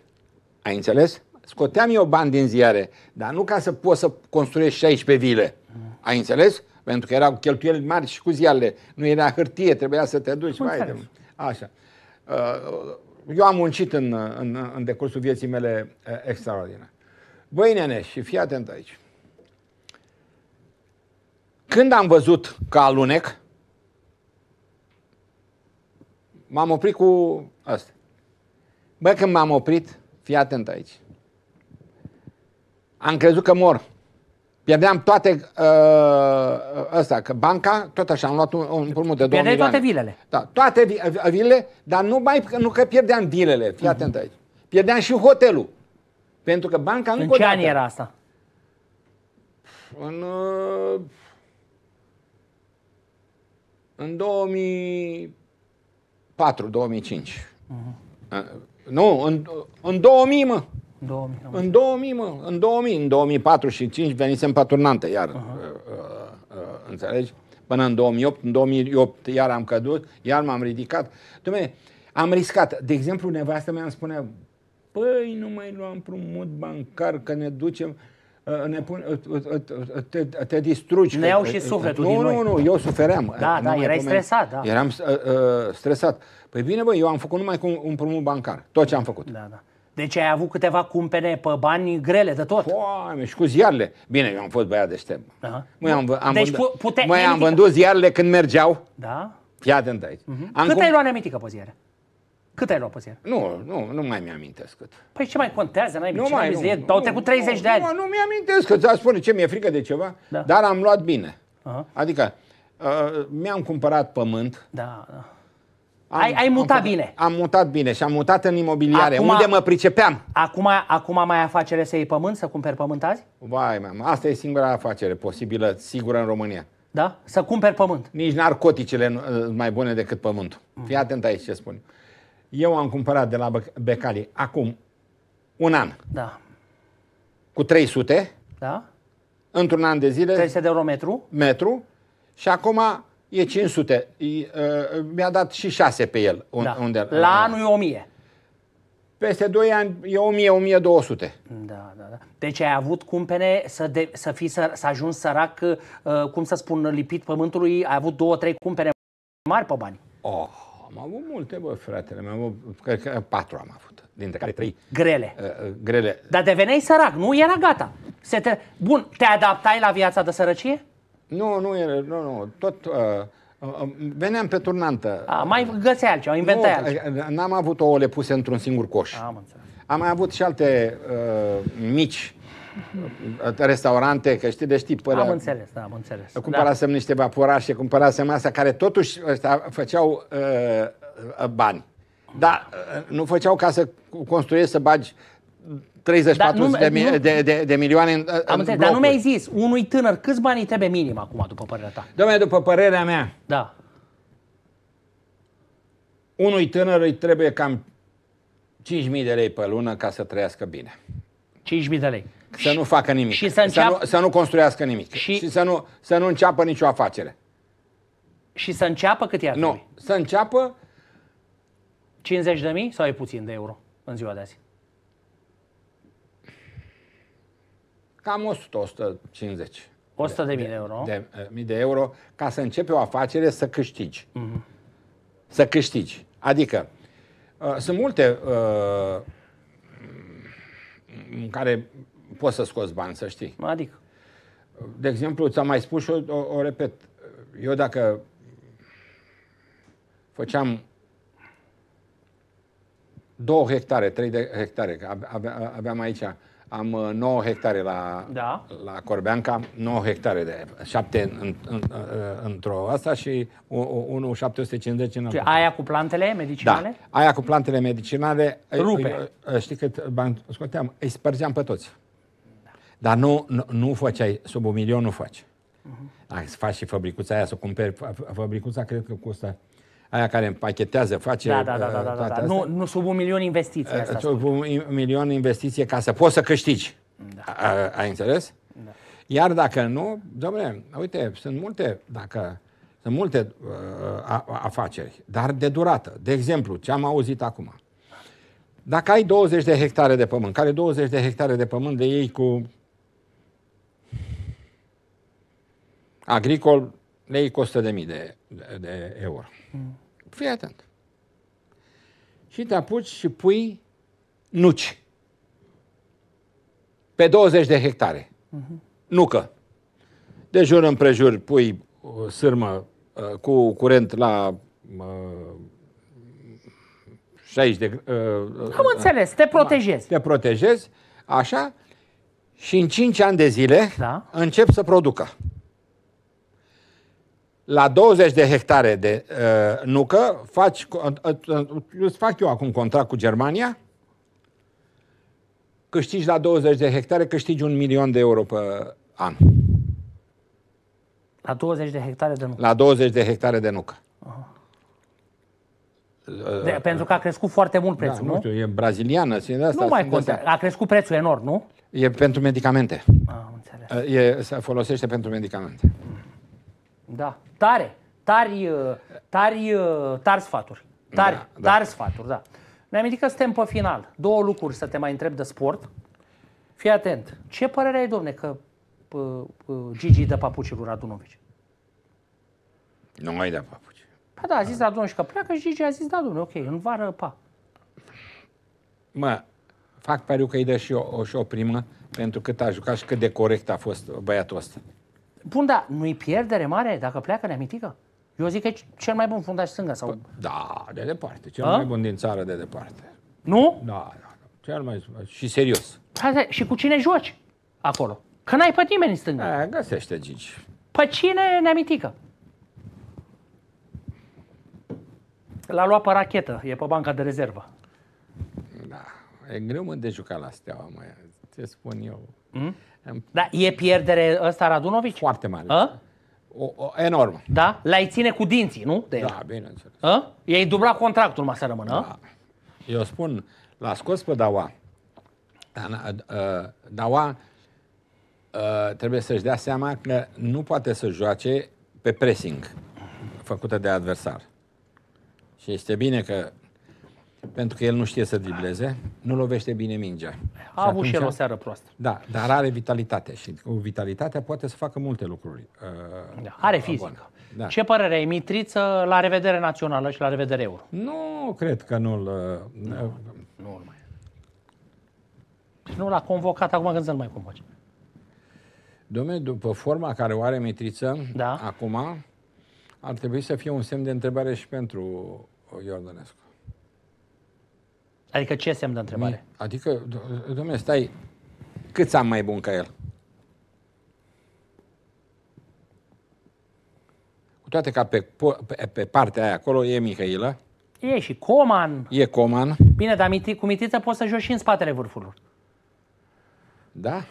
Ai înțeles? Scoteam eu bani din ziare, dar nu ca să pot să construiesc 16 vile. Ai înțeles? Pentru că erau cheltuieli mari și cu ziarele. Nu era hârtie, trebuia să te duci. Vai, de... Așa. Ă, eu am muncit în, în, în decursul vieții mele extraordinar. Băi, nene, și fii atent aici. Când am văzut că alunec, m-am oprit cu asta. Bă, când m-am oprit, fii atent aici. Am crezut că mor. Pierdeam toate uh, ăsta, că banca, tot așa, am luat un, un împrumut de 2 milioane. toate vilele. Da, toate vilele, dar nu, mai, nu că pierdeam vilele, fii uh-huh. atent aici. Pierdeam și hotelul. Pentru că banca nu În ce an era asta? În, uh, în 2004-2005. Uh-huh. Uh, nu, în, în 2000, mă. 2000, în 2000, mă. În 2000, în 2004 și 2005 venisem paturnante, iar. Uh-huh. Uh, uh, uh înțelegi? Până în 2008, în 2008 iar am căzut, iar m-am ridicat. Dumne, am riscat. De exemplu, nevastă mea îmi spune, păi nu mai luam prumut bancar, că ne ducem uh, ne pun, uh, uh, te, te distrugi. Ne iau și păi, păi, sufletul nu, din noi. Nu, nu, eu sufeream. Da, nu da, erai pomen. stresat. Da. Eram uh, uh, stresat. Păi bine, bă, eu am făcut numai cu un prumut bancar. Tot ce am făcut. Da, da. Deci ai avut câteva cumpene pe bani grele de tot. Foame, și cu ziarele. Bine, eu am fost băiat de Da. am, am, deci vândut, pute- măi, am vândut ziarele când mergeau. Da. Fii atent aici. Uh-huh. Am Cât cum... ai luat nemitică pe ziare? Cât ai luat pe Nu, nu, nu mai mi-amintesc cât. Păi ce mai contează? N-ai nu ce mai, nu, nu, Au trecut 30 nu, de ani. Nu, nu mi-amintesc că ți-a spune ce mi-e frică de ceva, da. dar am luat bine. Uh-huh. Adică uh, mi-am cumpărat pământ. Da, da. Am, ai, ai mutat am, bine. Am mutat bine și am mutat în imobiliare, acum, unde mă pricepeam. Acum, acum mai afacere să iei pământ, să cumperi pământ azi? Vai, mamă, asta e singura afacere posibilă, sigură în România. Da? Să cumperi pământ. Nici narcoticele uh, mai bune decât pământul. Fii mhm. atent aici ce spun. Eu am cumpărat de la Becali acum un an. Da. Cu 300. Da. Într-un an de zile. 300 de euro metru. Metru. Și acum e 500. Uh, mi-a dat și 6 pe el. da. unde, la uh, anul e 1000. Peste 2 ani e 1000, 1200. Da, da, da. Deci ai avut cumpene să, de, să, fii, să, să ajungi sărac, uh, cum să spun, lipit pământului, ai avut 2-3 cumpene mari pe bani. Oh. Am avut multe, bă, fratele meu. Am avut, cred că patru am avut, dintre care trei. Grele. Uh, uh, grele. Dar deveneai sărac, nu? Era gata. Se te... Bun, te adaptai la viața de sărăcie? Nu, nu era, nu, nu. Tot... Uh, uh, Veneam pe turnantă. A, mai găseai altceva, inventai nu, altceva. N-am avut ouăle puse într-un singur coș. Am, înțeles. am mai avut și alte uh, mici Uh, restaurante, că știi, de deci știi, părea... Am înțeles, da, am înțeles. Da. Cumpărasem da. niște vaporașe, cumpărasem astea, care totuși ăștia făceau uh, uh bani. Dar uh, nu făceau ca să construiesc, să bagi 30-40 da, de, mi- de, de, de milioane în, Am în înțeles, dar nu mi-ai zis, unui tânăr, câți bani îi trebuie minim acum, după părerea ta? Domnule, după părerea mea, da. unui tânăr îi trebuie cam 5.000 de lei pe lună ca să trăiască bine. 5.000 de lei. Să nu facă nimic. Și să, înceap... să, nu, să nu construiască nimic. Și, și să, nu, să nu înceapă nicio afacere. Și să înceapă cât e Nu, să înceapă... 50 de mii sau e puțin de euro în ziua de azi? Cam 100, 150. 100 de, mii de euro. De, de, eh, mii de euro ca să începe o afacere să câștigi. Mm-hmm. Să câștigi. Adică, uh, sunt multe uh, eh, în care poți să scoți bani, să știi. Adică? De exemplu, ți-am mai spus și o, o, o repet. Eu dacă făceam 2 hectare, 3 de hectare, că aveam aici, am 9 uh, hectare la, da. la Corbeanca, 9 hectare de 7 în, în, uh, într-o asta și 1 750 în altă. Aia cu plantele medicinale? Da, aia cu plantele medicinale. Rupe. Uh, știi cât bani scoteam? Îi spărgeam pe toți. Dar nu, nu, nu făceai, sub un milion nu faci. Uh-huh. Mhm. Dacă faci și fabricuța aia, să cumperi fabricuța, cred că costă aia care împachetează, face da, da, da, da, da, da. da. Nu, nu sub un milion investiție. Asta sub un milion investiție ca să poți să câștigi. Da. A, ai înțeles? Da. Iar dacă nu, domnule, uite, sunt multe, dacă sunt multe uh, afaceri, dar de durată. De exemplu, ce am auzit acum. Dacă ai 20 de hectare de pământ, care 20 de hectare de pământ de ei cu agricol ne iei costă de mii de, de, de euro. Mm. Fii atent. Și te apuci și pui nuci. Pe 20 de hectare. Mm-hmm. Nucă. De jur împrejur pui o uh, sârmă uh, cu curent la uh, 60 de... Uh, uh, Am înțeles, te protejezi. Te protejezi, așa, și în 5 ani de zile da. încep să producă la 20 de hectare de uh, nucă, faci, uh, uh, îți fac eu acum contract cu Germania, câștigi la 20 de hectare, câștigi un milion de euro pe an. La 20 de hectare de nucă? La 20 de hectare de nucă. De, uh, pentru că a crescut foarte mult prețul, da, nu? nu? Știu, e braziliană, asta. Nu mai contează. A crescut prețul enorm, nu? E pentru medicamente. Ah, înțeles. E, se folosește pentru medicamente. Da. Tare. Tari, uh, tari, uh, tari sfaturi. Tari, da, da. tari sfaturi, da. Ne-am că suntem pe final. Două lucruri să te mai întreb de sport. Fii atent. Ce părere ai, domne, că uh, uh, Gigi dă papuci lui Radunovici? Nu mai dă papuci. Pa păi da, a zis Radunovici că pleacă și Gigi a zis, da, domne, ok, în vară, pa. Mă, fac pariu că îi dă și o, o, și o primă pentru cât a jucat și cât de corect a fost băiatul ăsta. Bun, da, nu-i pierdere mare dacă pleacă Neamitică? Eu zic că e cel mai bun fundaș stângă. Sau... Păi, da, de departe. Cel A? mai bun din țară de departe. Nu? Da, da. da. Cel mai... Și serios. Hai, și cu cine joci acolo? Că n-ai pe nimeni în stânga. Aia, găsește Gigi. Pe cine Neamitică? L-a luat pe rachetă, e pe banca de rezervă. Da. E greu mă de jucat la Steaua, mă. Te spun eu. Mm? Da, e pierdere ăsta Radunovici? Foarte mare. A? Ă? O, o, enorm. Da? L-ai ține cu dinții, nu? De da, bineînțeles. A? Ă? I-ai dublat contractul, mă să rămână. Ă? Da. Eu spun, l-a scos pe Daua. Daua trebuie să-și dea seama că nu poate să joace pe pressing făcută de adversar. Și este bine că pentru că el nu știe să dribleze, nu lovește bine mingea. A și avut și el o seară proastă. Da, dar are vitalitate și cu vitalitatea poate să facă multe lucruri. Uh, da, are uh, fizică. Bon. Da. Ce părere ai, Mitriță, la revedere națională și la revedere euro? Nu cred că nu-l... Uh, nu, uh, nu mai. Nu l-a convocat acum când să-l mai convoce. Domnule, după forma care o are Mitriță da. acum, ar trebui să fie un semn de întrebare și pentru Iordănescu. Adică ce semn de întrebare? Adică, domnule, stai, câți am mai bun ca el? Cu toate că pe, pe, pe partea aia acolo e Mihailă. E și Coman. E Coman. Bine, dar miti, cu Mitiță poți să joci și în spatele vârfurilor. Da.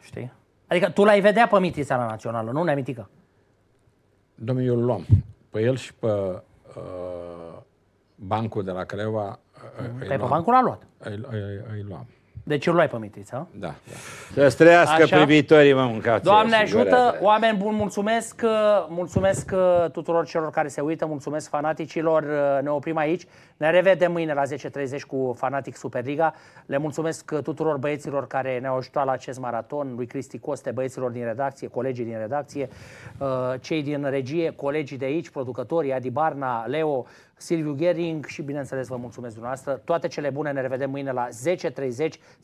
Știi? Adică tu l-ai vedea pe Mitița la națională, nu mitică? Domnul, eu îl luam pe el și pe uh, bancul de la Creva ai, ai pe bancul l-a luat. Ai, luat. Deci îl luai pe Mitriță. Da. da. Să străiască Așa. privitorii, mă, mâncați. Doamne ajută, oameni buni, mulțumesc, mulțumesc uh, tuturor celor care se uită, mulțumesc fanaticilor, uh, ne oprim aici. Ne revedem mâine la 10.30 cu Fanatic Superliga. Le mulțumesc uh, tuturor băieților care ne-au ajutat la acest maraton, lui Cristi Coste, băieților din redacție, colegii din redacție, cei din regie, colegii de aici, producătorii, Adi Barna, Leo, Silviu Ghering și bineînțeles vă mulțumesc dumneavoastră. Toate cele bune, ne revedem mâine la 10.30 să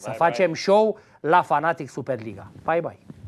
bye facem bye. show la Fanatic Superliga. Bye, bye!